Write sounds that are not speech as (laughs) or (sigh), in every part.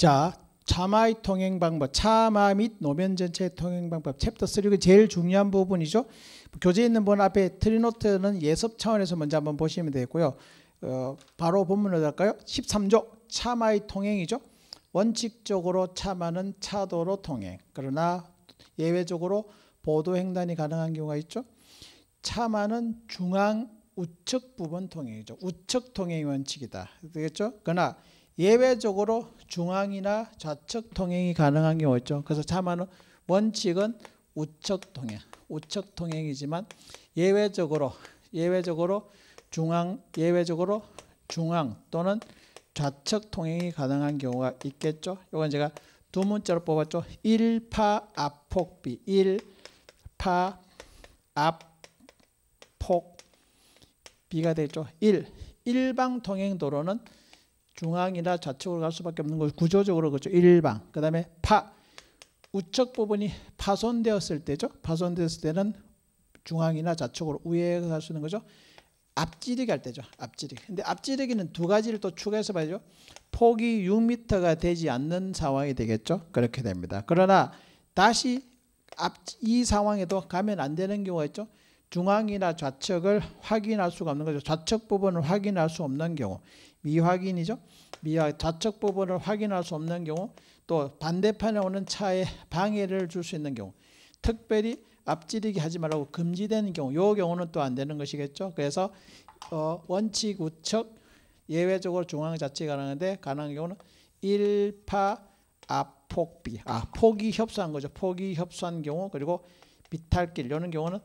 자, 차마의 통행 방법, 차마 및 노면 전체의 통행 방법, 챕터 3가 제일 중요한 부분이죠. 교재에 있는 분 앞에 트리노트는 예습 차원에서 먼저 한번 보시면 되고요. 어, 바로 본문으로 할까요? 13조 차마의 통행이죠. 원칙적으로 차마는 차도로 통행. 그러나 예외적으로 보도 횡단이 가능한 경우가 있죠. 차마는 중앙 우측 부분 통행이죠. 우측 통행 원칙이다. 되겠죠? 그러나 예외적으로 중앙이나 좌측 통행이 가능한 경우 있죠. 그래서 차마는 원칙은 우측 통행, 우측 통행이지만 예외적으로 예외적으로 중앙 예외적으로 중앙 또는 좌측 통행이 가능한 경우가 있겠죠. 이건 제가 두 문자로 뽑았죠. 일파압폭비 일파압폭비가 되죠. 일 일방 통행 도로는 중앙이나 좌측으로 갈 수밖에 없는 것이 구조적으로 그렇죠. 일방. 그 다음에 파. 우측 부분이 파손되었을 때죠. 파손되었을 때는 중앙이나 좌측으로 위에 갈 수 있는 거죠. 앞지르기 할 때죠. 앞지르기. 근데 앞지르기는 두 가지를 또 추가해서 봐야죠. 폭이 6m가 되지 않는 상황이 되겠죠. 그렇게 됩니다. 그러나 다시 앞, 이 상황에도 가면 안 되는 경우가 있죠. 중앙이나 좌측을 확인할 수가 없는 거죠. 좌측 부분을 확인할 수 없는 경우. 미확인이죠. 미확 좌측 부분을 확인할 수 없는 경우 또 반대편에 오는 차에 방해를 줄 수 있는 경우 특별히 앞지르기 하지 말라고 금지되는 경우 요 경우는 또 안 되는 것이겠죠. 그래서 어, 원칙 우측 예외적으로 중앙 자치 가능한데 가능한 경우는 일파 아폭비 아 폭이 협소한 거죠. 폭이 협소한 경우 그리고 비탈길 이런 경우는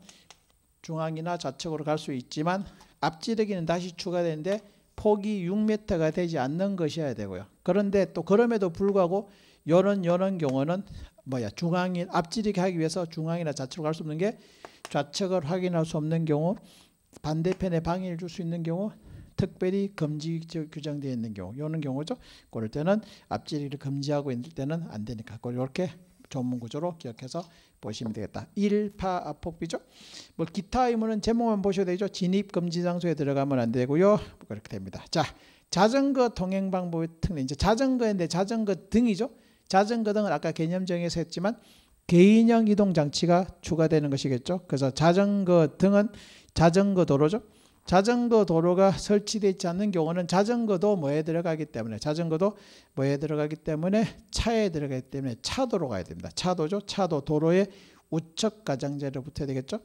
중앙이나 좌측으로 갈 수 있지만 앞지르기는 다시 추가되는데 폭이 6m가 되지 않는 것이어야 되고요. 그런데 또 그럼에도 불구하고 요런 요런 경우는 뭐야 중앙인 앞지르게 하기 위해서 중앙이나 좌측으로 갈 수 없는 게 좌측을 확인할 수 없는 경우 반대편에 방해를 줄 수 있는 경우 특별히 금지 규정되어 있는 경우 이런 경우죠. 그럴 때는 앞지르기를 금지하고 있을 때는 안 되니까 이렇게 전문 구조로 기억해서 보시면 되겠다. 1파 폭비죠뭐 기타 의무는 제목만 보셔야 되죠. 진입 금지 장소에 들어가면 안 되고요. 뭐 그렇게 됩니다. 자, 자전거 동행 방법의 특례. 이제 자전거인데 자전거 등이죠. 자전거 등은 아까 개념 정에서 했지만 개인형 이동 장치가 추가되는 것이겠죠. 그래서 자전거 등은 자전거 도로죠. 자전거 도로가 설치되어 있지 않는 경우는 자전거도 뭐에 들어가기 때문에 자전거도 뭐에 들어가기 때문에 차에 들어가기 때문에 차도로 가야 됩니다. 차도죠. 차도 도로의 우측 가장자리로 붙어야 되겠죠.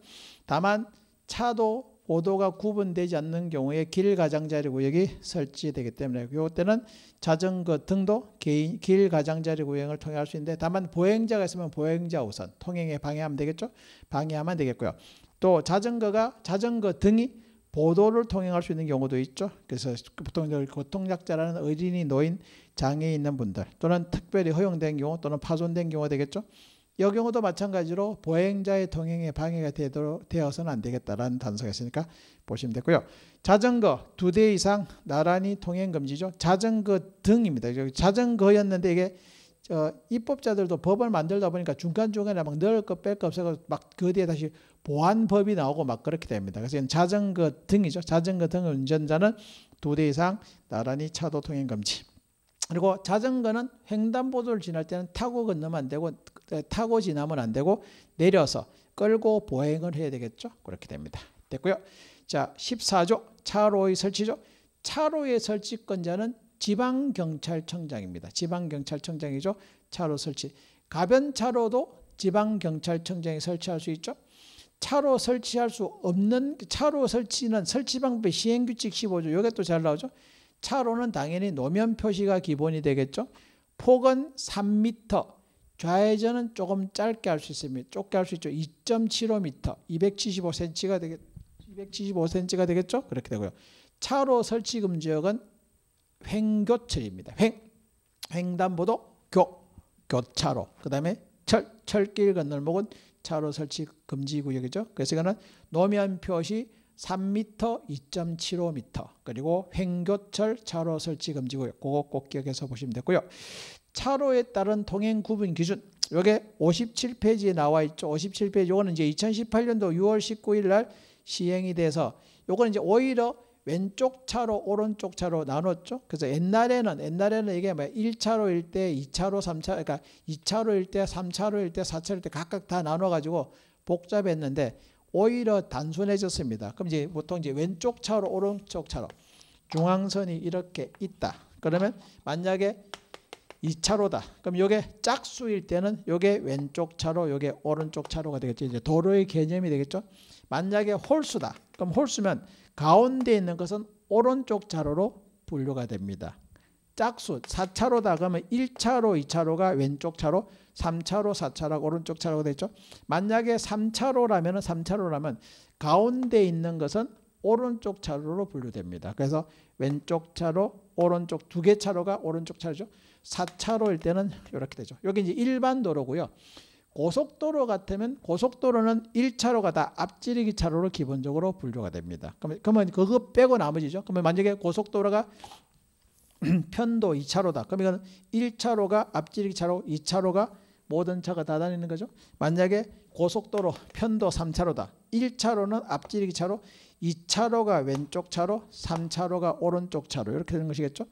다만 차도 보도가 구분되지 않는 경우에 길 가장자리 구역이 설치되기 때문에 이때는 자전거 등도 개인, 길 가장자리 구역을 통해 할수 있는데 다만 보행자가 있으면 보행자 우선 통행에 방해하면 되겠죠. 방해하면 되겠고요. 또 자전거가 자전거 등이 보도를 통행할 수 있는 경우도 있죠. 그래서 보통 고통약자라는 의린이 놓인 장애 있는 분들 또는 특별히 허용된 경우 또는 파손된 경우 가 되겠죠. 이 경우도 마찬가지로 보행자의 통행에 방해가 되도록 되어서는 안 되겠다라는 단서가 있으니까 보시면 되고요. 자전거 두 대 이상 나란히 통행 금지죠. 자전거 등입니다. 자전거였는데 이게 어, 입법자들도 법을 만들다 보니까 중간중간에 막 넣을 것 뺄 것 없어서 막그 뒤에 다시 보안법이 나오고 막 그렇게 됩니다. 그래서 자전거 등이죠. 자전거 등 운전자는 두 대 이상 나란히 차도 통행 금지. 그리고 자전거는 횡단보도를 지날 때는 타고 건너면 안 되고 타고 지나면 안 되고 내려서 끌고 보행을 해야 되겠죠. 그렇게 됩니다. 됐고요. 자, 14조 차로의 설치죠. 차로의 설치권자는 지방경찰청장입니다. 지방경찰청장이죠. 차로 설치. 가변차로도 지방경찰청장이 설치할 수 있죠. 차로 설치할 수 없는 차로 설치는 설치 방법 의 시행 규칙 15조 요게 또 잘 나오죠. 차로는 당연히 노면 표시가 기본이 되겠죠. 폭은 3m, 좌회전은 조금 짧게 할 수 있습니다. 좁게 할 수 있죠. 2.75m, 275cm가 되겠 275cm가 되겠죠. 그렇게 되고요. 차로 설치 금지역은 횡교철입니다. 횡 횡단보도 교 교차로 그다음에 철 철길 건널목은 차로 설치 금지 구역이죠. 그래서 노면 표시 3m, 2.75m 그리고 횡교철 차로 설치 금지 구역 그거 꼭 기억해서 보시면 되고요. 차로에 따른 통행 구분 기준 요게 57페이지에 나와 있죠. 57페이지 요거는 이제 2018년도 6월 19일 날 시행이 돼서 요거는 이제 오히려 왼쪽 차로 오른쪽 차로 나눴죠. 그래서 옛날에는 옛날에는 이게 뭐 1차로일 때 2차로 3차 그러니까 2차로일 때 3차로일 때 4차로일 때 각각 다 나눠 가지고 복잡했는데 오히려 단순해졌습니다. 그럼 이제 보통 이제 왼쪽 차로 오른쪽 차로 중앙선이 이렇게 있다. 그러면 만약에 2차로다. 그럼 요게 짝수일 때는 요게 왼쪽 차로, 요게 오른쪽 차로가 되겠죠. 이제 도로의 개념이 되겠죠. 만약에 홀수다. 그럼 홀수면 가운데 있는 것은 오른쪽 차로로 분류가 됩니다. 짝수 4차로 나가면 1차로, 2차로가 왼쪽 차로, 3차로, 4차로, 오른쪽 차로가 되죠. 만약에 3차로라면 3차로라면 가운데 있는 것은 오른쪽 차로로 분류됩니다. 그래서 왼쪽 차로, 오른쪽 두 개 차로가 오른쪽 차로죠. 4차로일 때는 이렇게 되죠. 여기 이제 일반 도로고요. 고속도로 같으면 고속도로는 1차로가 다 앞지르기 차로로 기본적으로 분류가 됩니다. 그러면, 그러면 그거 빼고 나머지죠. 그러면 만약에 고속도로가 (clears throat) 편도 2차로다. 그러면 이건 1차로가 앞지르기 차로, 2차로가 모든 차가 다 다니는 거죠. 만약에 고속도로 편도 3차로다. 1차로는 앞지르기 차로, 2차로가 왼쪽 차로, 3차로가 오른쪽 차로 이렇게 되는 것이겠죠.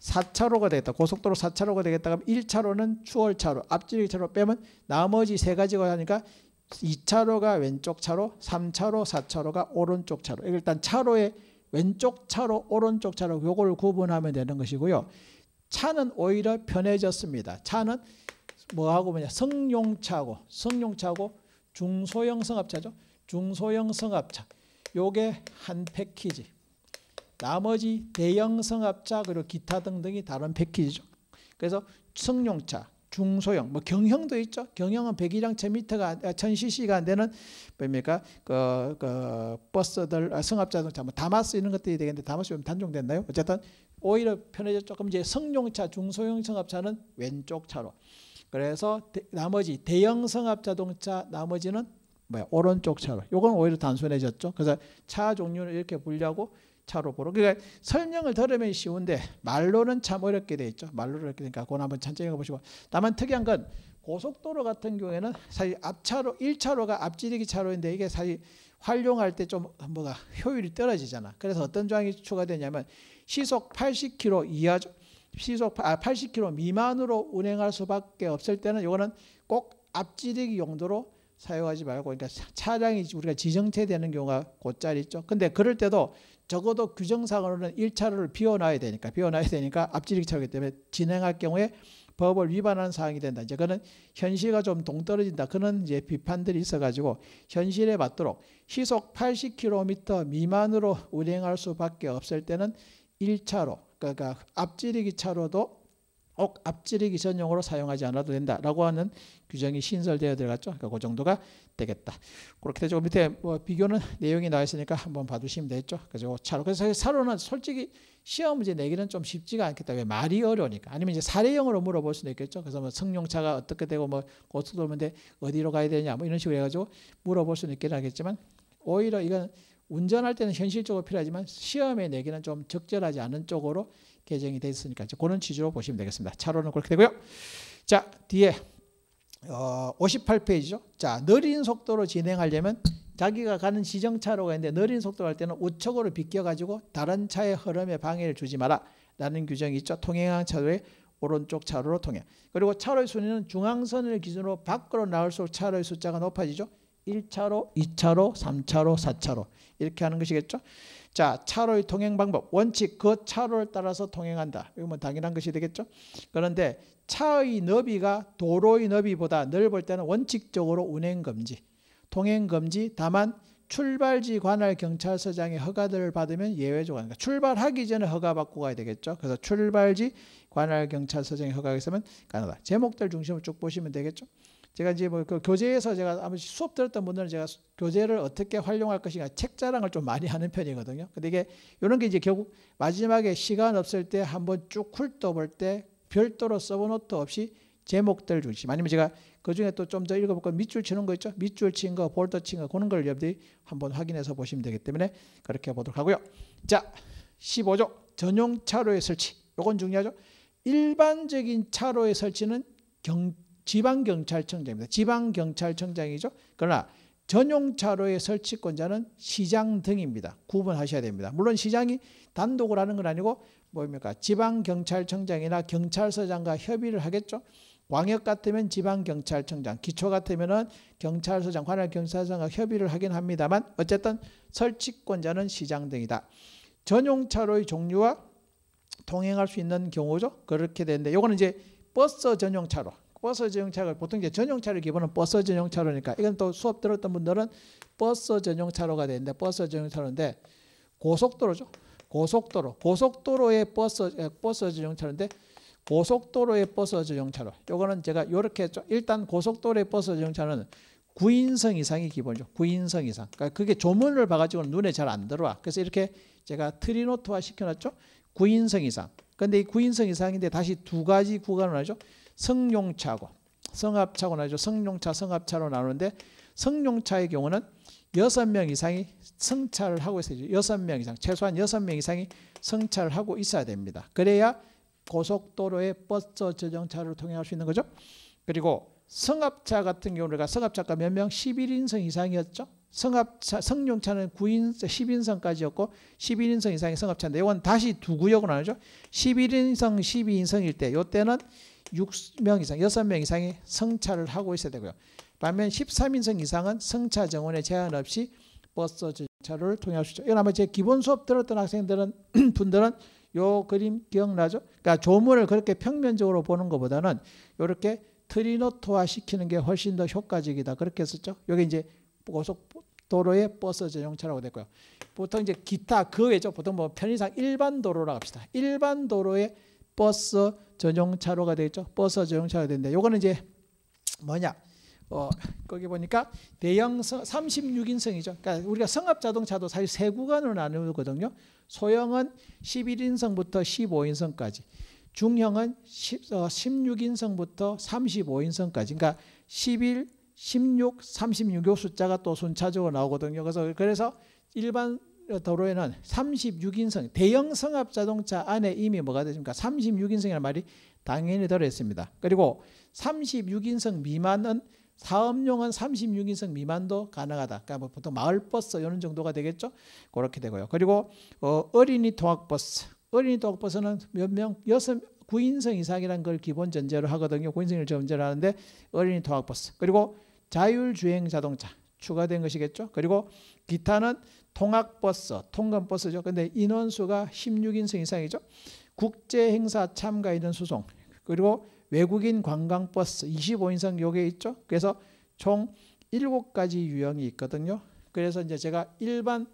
4차로가 되겠다. 고속도로 4차로가 되겠다 그럼 1차로는 추월차로, 앞질 1차로 빼면 나머지 세 가지가 하니까 2차로가 왼쪽 차로, 3차로, 4차로가 오른쪽 차로. 그러니까 일단 차로의 왼쪽 차로, 오른쪽 차로 요걸 구분하면 되는 것이고요. 차는 오히려 편해졌습니다. 차는 뭐하고 뭐냐 승용차고 승용차고 중소형 승합차죠. 중소형 승합차. 요게 한 패키지. 나머지 대형 성합차 그리고 기타 등등이 다른 패키지죠. 그래서 승용차, 중소형, 뭐 경형도 있죠. 경형은 배기량 이랑 1000m가 1000cc가 안 되는 뭡니까? 그, 그 버스들 성 승합 자동차 뭐 다마스 이런 것들이 되겠는데 다마스 좀 단종됐나요? 어쨌든 오히려 편해져 조금 이제 승용차, 중소형 성합차는 왼쪽 차로. 그래서 대, 나머지 대형 성합 자동차 나머지는 뭐야? 오른쪽 차로. 요건 오히려 단순해졌죠. 그래서 차 종류를 이렇게 분류하고 차로 보러. 그러니까 설명을 들으면 쉬운데 말로는 참 어렵게 돼 있죠. 말로는 어렵게 되니까 그건 한번 천천히 가보시고. 다만 특이한 건 고속도로 같은 경우에는 사실 앞차로 1차로가 앞지르기 차로인데 이게 사실 활용할 때 좀 뭐가 효율이 떨어지잖아. 그래서 어떤 조항이 추가되냐면 시속 80km 이하 시속 80km 아, 미만으로 운행할 수밖에 없을 때는 이거는 꼭 앞지르기 용도로 사용하지 말고 그러니까 차량이 우리가 지정체되는 경우가 곧잘 그 있죠. 근데 그럴 때도 적어도 규정상으로는 1차로를 비워놔야 되니까 비워놔야 되니까 앞지르기 차기 때문에 진행할 경우에 법을 위반하는 사항이 된다. 이제 그는 현실과 좀 동떨어진다. 그런 이제 비판들이 있어가지고 현실에 맞도록 시속 80km 미만으로 운행할 수밖에 없을 때는 1차로 그러니까 앞지르기 차로도 꼭 앞지르기 전용으로 사용하지 않아도 된다라고 하는 규정이 신설되어들어갔죠 그러니까 그 정도가 되겠다. 그렇게 되죠. 그 밑에 뭐 비교는 내용이 나와 있으니까 한번 봐두시면 되겠죠. 그래서 차로 그래서 사로는 솔직히 시험 문제 내기는 좀 쉽지가 않겠다. 왜 말이 어려우니까. 아니면 이제 사례형으로 물어볼 수도 있겠죠. 그래서 뭐 승용차가 어떻게 되고 뭐 고속도로인데 어디로 가야 되냐 뭐 이런 식으로 해가지고 물어볼 수는 있긴 하겠지만 오히려 이건 운전할 때는 현실적으로 필요하지만 시험에 내기는 좀 적절하지 않은 쪽으로 개정이 돼 있으니까 이제 그런 취지로 보시면 되겠습니다. 차로는 그렇게 되고요. 자, 뒤에 어, 58페이지죠. 자, 느린 속도로 진행하려면 자기가 가는 지정차로가 있는데 느린 속도로 할 때는 우측으로 비껴가지고 다른 차의 흐름에 방해를 주지 마라. 라는 규정이 있죠. 통행한 차로의 오른쪽 차로로 통행. 그리고 차로의 순위는 중앙선을 기준으로 밖으로 나올수록 차로의 숫자가 높아지죠. 1차로, 2차로, 3차로, 4차로 이렇게 하는 것이겠죠. 자, 차로의 통행 방법, 원칙, 그 차로를 따라서 통행한다. 이건 뭐 당연한 것이 되겠죠? 그런데 차의 너비가 도로의 너비보다 넓을 때는 원칙적으로 운행 금지, 통행 금지, 다만 출발지 관할 경찰서장의 허가를 받으면 예외 조건입니다. 그러니까 출발하기 전에 허가 받고 가야 되겠죠. 그래서 출발지 관할 경찰서장의 허가가 있으면 가능하다. 제목들 중심으로 쭉 보시면 되겠죠. 제가 이제 뭐그 교재에서 제가 아무리 수업 들었던 분들은 제가 교재를 어떻게 활용할 것인가 책 자랑을 좀 많이 하는 편이거든요. 근데 이게 이런 게 이제 결국 마지막에 시간 없을 때 한번 쭉 훑어볼 때 별도로 써본 노트 없이 제목들 중심 아니면 제가 그 중에 또 좀 더 읽어볼 거 밑줄 치는 거 있죠. 밑줄 치는 거, 볼더 치는 거, 그런 걸 여러분들이 한번 확인해서 보시면 되기 때문에 그렇게 보도록 하고요. 자, 15조 전용 차로의 설치. 요건 중요하죠. 일반적인 차로의 설치는 경, 지방경찰청장입니다. 지방경찰청장이죠. 그러나 전용차로의 설치권자는 시장 등입니다. 구분하셔야 됩니다. 물론 시장이 단독을 하는 건 아니고 뭡니까? 지방경찰청장이나 경찰서장과 협의를 하겠죠. 광역 같으면 지방경찰청장, 기초 같으면 경찰서장, 관할경찰서장과 협의를 하긴 합니다만 어쨌든 설치권자는 시장 등이다. 전용차로의 종류와 통행할 수 있는 경우죠. 그렇게 되는데 이거는 이제 버스 전용차로 버스 전용차가 보통 이제 전용차를 기본은 버스 전용차로니까 이건 또 수업 들었던 분들은 버스 전용차로가 되는데 버스 전용차로인데 고속도로죠. 고속도로. 고속도로의 버스 버스 전용차로인데 고속도로의 버스 전용차로. 요거는 제가 요렇게 일단 고속도로의 버스 전용차는 9인승 이상이 기본이죠. 9인승 이상. 그러니까 그게 조문을 봐가지고 눈에 잘 안 들어와. 그래서 이렇게 제가 트리노트화 시켜놨죠. 9인승 이상. 근데 이 9인승 이상인데 다시 두 가지 구간을 하죠. 성룡차고 성합차고 나죠. 성룡차, 성합차로 나누는데 성룡차의 경우는 여섯 명 이상이 성찰을 하고 있어야죠. 여섯 명 이상, 최소한 여섯 명 이상이 성찰을 하고 있어야 됩니다. 그래야 고속도로의 버스 저정차를 통행할 수 있는 거죠. 그리고 성합차 같은 경우 우리가 성합차가 몇 명? 11인승 이상이었죠. 성합차, 성룡차는 9인, 10인승까지였고 11인승 이상의 성합차인데 이건 다시 두 구역으로 나누죠. 11인승, 12인승일 때, 이때는 6명 이상, 6명 이상이 성차를 하고 있어야 되고요. 반면 13인승 이상은 성차 정원에 제한 없이 버스 주차를 통해 할수죠 이건 아마 제 기본 수업 들었던 학생들은 (clears throat) 분들은 요 그림 기억나죠? 그러니까 조문을 그렇게 평면적으로 보는 것보다는 이렇게 트리노토화 시키는 게 훨씬 더 효과적이다. 그렇게 했었죠. 요게 이제 고속도로의 버스 전용차라고 됐고요. 보통 이제 기타 그 외죠. 보통 뭐 편의상 일반 도로라고 합시다. 일반 도로에 버스 전용차로가 되겠죠. 버스 전용차가 되는데 요거는 이제 뭐냐? 어, 거기 보니까 대형 성, 36인승이죠. 그러니까 우리가 성합 자동차도 사실 세 구간으로 나누거든요. 소형은 11인승부터 15인승까지. 중형은 10, 어, 16인승부터 35인승까지. 그러니까 11, 16, 36요 숫자가 또 순차적으로 나오거든요. 그래서 그래서 일반 도로에는 36인승 대형 성합 자동차 안에 이미 뭐가 되십니까? 36인승이라는 말이 당연히 들어있습니다. 그리고 36인승 미만은 사업용은 36인승 미만도 가능하다. 그러니까 뭐 보통 마을버스 이런 정도가 되겠죠. 그렇게 되고요. 그리고 어, 린이 통학버스. 어린이 통학버스는 몇 명? 여섯 9인승 이상이라는 걸 기본 전제로 하거든요. 9인승을 전제로 하는데 어린이 통학버스. 그리고 자율주행 자동차 추가된 것이겠죠. 그리고 기타는 통학버스, 통근버스죠. 근데 인원수가 16인승 이상이죠. 국제 행사 참가 인원 수송 그리고 외국인 관광버스 25인승 요게 있죠. 그래서 총 7가지 유형이 있거든요. 그래서 이제 제가 일반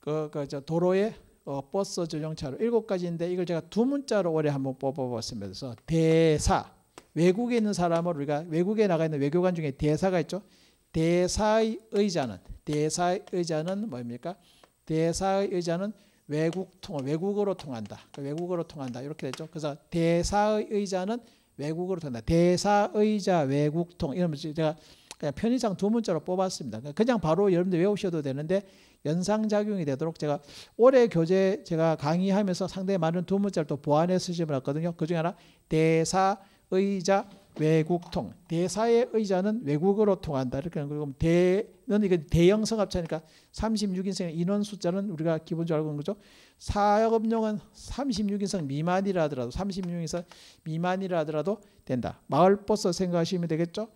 그, 그 도로에 어, 버스 전용차로 7가지인데 이걸 제가 두 문자로 올해 한번 뽑아봤습니다. 그래서 대사 외국에 있는 사람을 우리가 외국에 나가 있는 외교관 중에 대사가 있죠. 대사의 의자는 대사의 의자는 뭡니까? 대사의 의자는 외국 통 외국으로 통한다. 그러니까 외국으로 통한다. 이렇게 됐죠. 그래서 대사의 의자는 외국으로 통한다. 대사 의자 외국통 이러면서 제가 그냥 편의상 두 문자로 뽑았습니다. 그러니까 그냥 바로 여러분들 외우셔도 되는데 연상작용이 되도록 제가 올해 교재 제가 강의하면서 상당히 많은 두 문자를 또 보완해 쓰시면 왔거든요. 그중에 하나 대사 의자 외국통. 대사의 의자는 외국어로 통한다. 이렇게 하는 거고 대는 이건 대형 성합차니까 36인승 인원 숫자는 우리가 기본적으로 알고 있는 거죠. 사업용은 36인승 미만이라 하더라도 36인승 미만이라 하더라도 된다. 마을버스 생각하시면 되겠죠.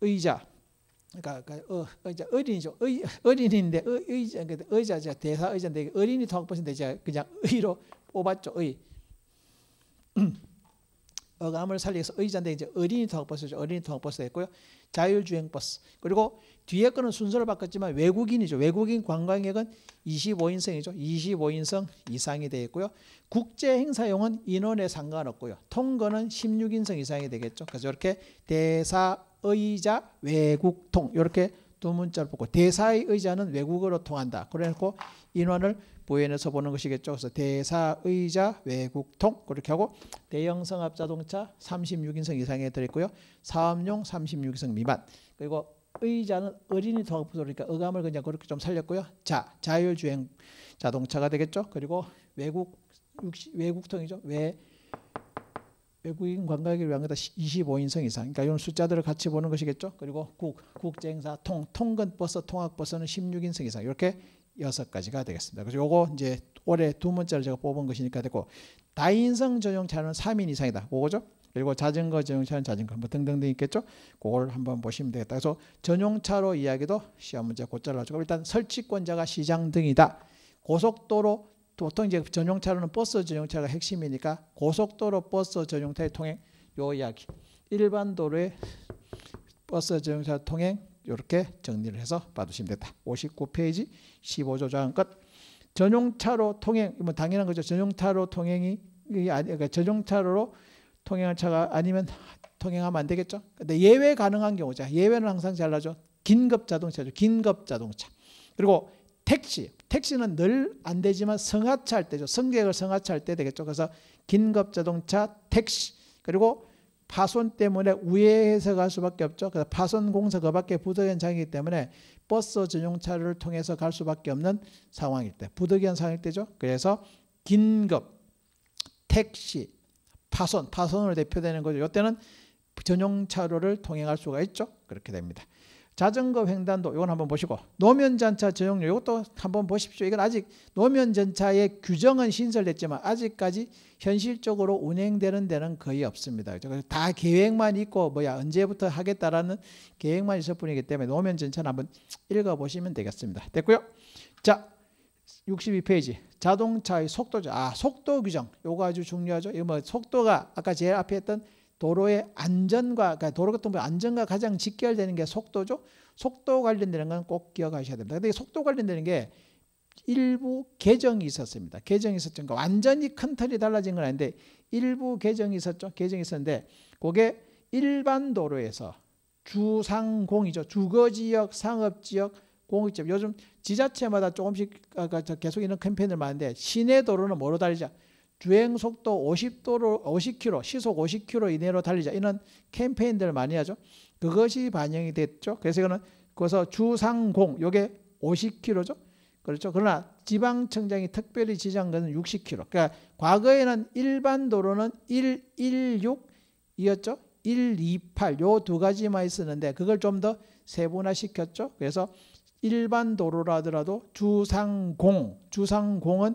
의자. 그러니까, 그, 어, 의자 어린이죠. 의, 어린인데 의, 의자 그러니까 의자 제가 대사 의자인데 어린이 통합버스인데 제가 그냥 의로 뽑았죠. 의. 어감을 살리기 위해서 의자인데 이제 어린이 통학버스죠. 어린이 통학버스 됐고요. 자율주행버스. 그리고 뒤에 거는 순서를 바꿨지만 외국인이죠. 외국인 관광객은 25인승이죠. 25인승 이상이 되겠고요. 국제 행사용은 인원에 상관없고요. 통거는 16인승 이상이 되겠죠. 그래서 이렇게 대사 의자 외국통 이렇게 두 문자를 붙고 대사의 의자는 외국어로 통한다. 그래놓고 인원을 무엔에서 보는 것이겠죠. 그래서 대사, 의자, 외국통 그렇게 하고 대형 성합 자동차 36인승 이상에 들어있고요. 사업용 36인승 미만 그리고 의자는 어린이 통합부러니까 어감을 그냥 그렇게 좀 살렸고요. 자, 자율주행 자동차가 되겠죠. 그리고 외국 외국통이죠. 외 외국인 관광객을 위한 것다 25인승 이상. 그러니까 이런 숫자들을 같이 보는 것이겠죠. 그리고 국, 국제행사, 통, 통근버스, 통학버스는 16인승 이상. 이렇게 여섯 가지가 되겠습니다. 그래서 요거 이제 올해 두 문자를 제가 뽑은 것이니까 됐고 다인성 전용차는 3인 이상이다. 그거죠? 그리고 자전거 전용차는 자전거 뭐 등등등 있겠죠? 그걸 한번 보시면 되겠다. 그래서 전용차로 이야기도 시험 문제 곧 잘라주고 일단 설치권자가 시장 등이다. 고속도로 보통 이제 전용차로는 버스 전용차가 핵심이니까 고속도로 버스 전용차의 통행 요 이야기. 일반 도로의 버스 전용차 통행 이렇게 정리를 해서 봐두시면 됩니다 59페이지 15조장 끝. 전용차로 통행, 뭐 당연한 거죠. 전용차로 통행이 그러니까 전용차로 통행할 차가 아니면 통행하면 안 되겠죠. 근데 예외 가능한 경우죠 예외는 항상 잘라줘. 긴급 자동차죠. 긴급 자동차. 그리고 택시. 택시는 늘 안 되지만 승하차할 때죠. 승객을 승하차할 때 되겠죠. 그래서 긴급 자동차, 택시. 그리고 파손 때문에 우회해서 갈 수밖에 없죠. 그래서 파손 공사 그밖에 부득이 현장이기 때문에 버스 전용차를 통해서 갈 수밖에 없는 상황일 때, 부득이 현상일 때죠. 그래서 긴급, 택시, 파손, 파손으로 대표되는 거죠. 이때는 전용차로를 통행할 수가 있죠. 그렇게 됩니다. 자전거 횡단도 이건 한번 보시고 노면 전차 전용료 이것도 한번 보십시오. 이건 아직 노면 전차의 규정은 신설됐지만 아직까지 현실적으로 운행되는 데는 거의 없습니다. 다 계획만 있고 뭐야 언제부터 하겠다라는 계획만 있을 뿐이기 때문에 노면 전차는 한번 읽어보시면 되겠습니다. 됐고요. 자 62페이지 자동차의 속도죠. 아 속도 규정 요거 아주 중요하죠. 이거 뭐 속도가 아까 제일 앞에 했던 도로의 안전과 그러니까 도로교통법 안전과 가장 직결되는 게 속도죠. 속도 관련되는 건 꼭 기억하셔야 됩니다. 근데 속도 관련되는 게 일부 개정이 있었습니다. 개정이 있었죠. 그러니까 완전히 큰 틀이 달라진 건 아닌데 일부 개정이 있었죠. 개정이 있었는데 그게 일반 도로에서 주상공이죠. 주거지역, 상업지역, 공익지역 요즘 지자체마다 조금씩 아, 계속 이런 캠페인을 많은데 시내 도로는 뭐로 달리죠 주행 속도 50도로 50km 시속 50km 이내로 달리자 이런 캠페인들을 많이 하죠. 그것이 반영이 됐죠. 그래서 이거는 그래서 주상공 요게 50km죠. 그렇죠. 그러나 지방청장이 특별히 지정 것은 60km. 그러니까 과거에는 일반 도로는 116이었죠. 128 요 두 가지만 있었는데 그걸 좀 더 세분화 시켰죠. 그래서 일반 도로라 하더라도 주상공 주상공은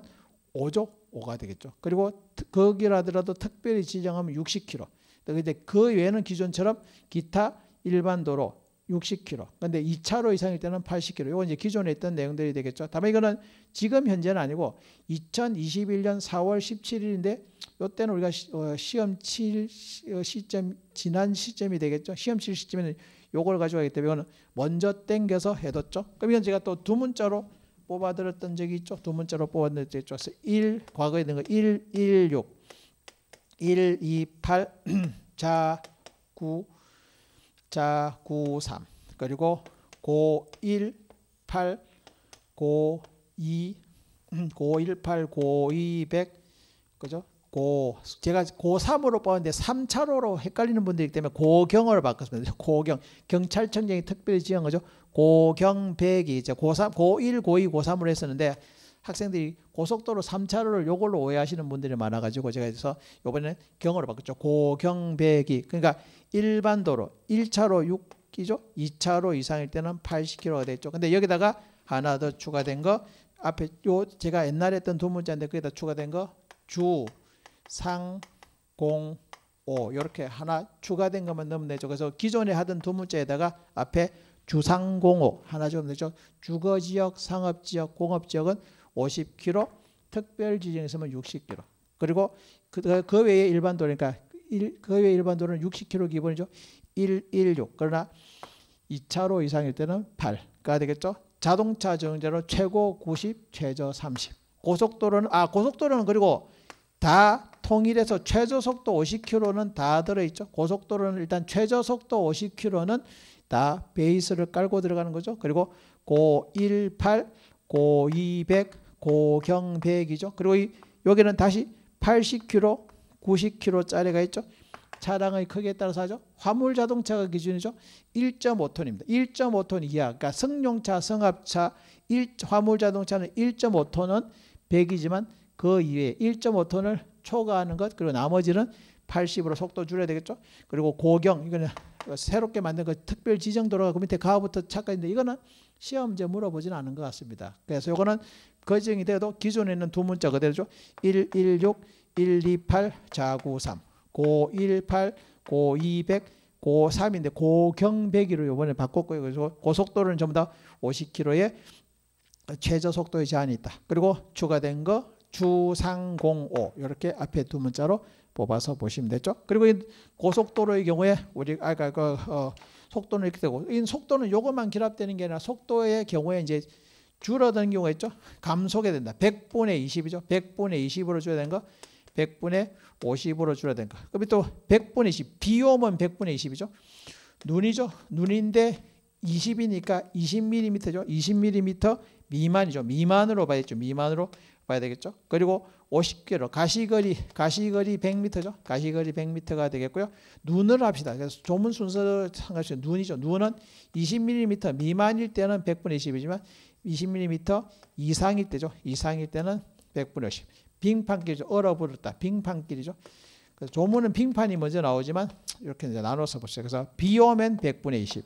5조 5가 되겠죠. 그리고 거기라더라도 특별히 지정하면 60km. 근데 그 외에는 기존처럼 기타 일반 도로 60km. 근데 2차로 이상일 때는 80km. 이건 이제 기존에 있던 내용들이 되겠죠. 다만 이거는 지금 현재는 아니고 2021년 4월 17일인데 이때는 우리가 어, 시험 칠 어, 시점 지난 시점이 되겠죠. 시험 칠 시점에는 요걸 가져가기 때문에 이거는 먼저 땡겨서 해뒀죠. 그럼 이건 제가 또 두 문자로 뽑아들었던 적이 있죠. 두 번째로 뽑았들었던 적이 있죠. 1, 과거에 있는 거 1, 1, 6, 1, 2, 8, 자, 9, 자, 9, 3. 그리고 고 1, 8, 고 2, (clears throat) 고 1, 8, 고 2, 100. 그죠? 고 제가 고3으로 뽑았는데 3차로로 헷갈리는 분들이기 때문에 고경을 바꿨습니다. 고경 경찰청장이 특별히 지은 거죠. 고경백이 이제 고3 고1 고2 고3으로 했었는데 학생들이 고속도로 3차로를 요걸로 오해하시는 분들이 많아가지고 제가 그래서 요번에는 경으로 바꿨죠. 고경백이 그러니까 일반 도로 1차로 6기죠. 2차로 이상일 때는 80km가 됐죠. 근데 여기다가 하나 더 추가된 거 앞에 요 제가 옛날에 했던 두 문자인데 거기다 추가된 거주 상, 공, 오 이렇게 하나 추가된 것만 넣으면 되죠. 그래서 기존에 하던 두 문자에다가 앞에 주상공오 하나 주면 되죠. 주거지역, 상업지역, 공업지역은 50km, 특별지정에 서면 60km. 그리고 그, 그, 그 외에 일반도니까 그러니까 그러 일, 그 외에 일반도로는 60km 기본이죠. 116. 그러나 2차로 이상일 때는 8가 되겠죠. 자동차 정제로 최고 90, 최저 30. 고속도로는 아 고속도로는 그리고 다 통일해서 최저 속도 50km는 다 들어있죠. 고속도로는 일단 최저 속도 50km는 다 베이스를 깔고 들어가는 거죠. 그리고 고18, 고200, 고경백이죠. 그리고 이, 여기는 다시 80km, 90km짜리가 있죠. 차량의 크기에 따라서 하죠. 화물 자동차가 기준이죠. 1.5톤입니다. 1.5톤 이하. 그러니까 승용차, 승합차, 일, 화물 자동차는 1.5톤은 100이지만 그 이외에 1.5톤을 초과하는 것 그리고 나머지는 80으로 속도 줄여야 되겠죠. 그리고 고경 이거는 새롭게 만든 거 그 특별 지정도로가 그 밑에 가부터 차까지인데 이거는 시험제 물어보진 않은 것 같습니다. 그래서 이거는 거정이 돼도 기존에 있는 두 문자 그대로죠. 116, 128, 자구3 고18, 고200, 고3인데 고경배기로 이번에 바꿨고요. 그래서 고속도로는 전부 다 50km에 최저 속도의 제한이 있다. 그리고 추가된 거 주상공오 이렇게 앞에 두 문자로 뽑아서 보시면 되죠 그리고 이 고속도로의 경우에 우리 아까 그 어, 속도는 이렇게 되고 이 속도는 요것만 결합되는 게 아니라 속도의 경우에 이제 줄어드는 경우가 있죠. 감소게 된다. 100분의 20이죠. 100분의 20으로 줘야 되는 거. 100분의 50으로 줄어야 되는 거. 그럼 또 100분의 10. 비 오면 100분의 20이죠. 눈이죠. 눈인데 20이니까 20mm죠. 20mm 미만이죠. 미만으로 봐야죠. 미만으로 봐야 되겠죠. 그리고 50km 가시거리 가시거리 100m죠. 가시거리 100m가 되겠고요. 눈을 합시다. 그래서 조문 순서로 상관없이 눈이죠. 눈은 20mm 미만일 때는 100분의 10이지만 20mm 이상일 때죠. 이상일 때는 100분의 10. 빙판길이죠. 얼어버렸다. 빙판길이죠. 그래서 조문은 빙판이 먼저 나오지만 이렇게 이제 나눠서 보세요 그래서 비 오면 100분의 20,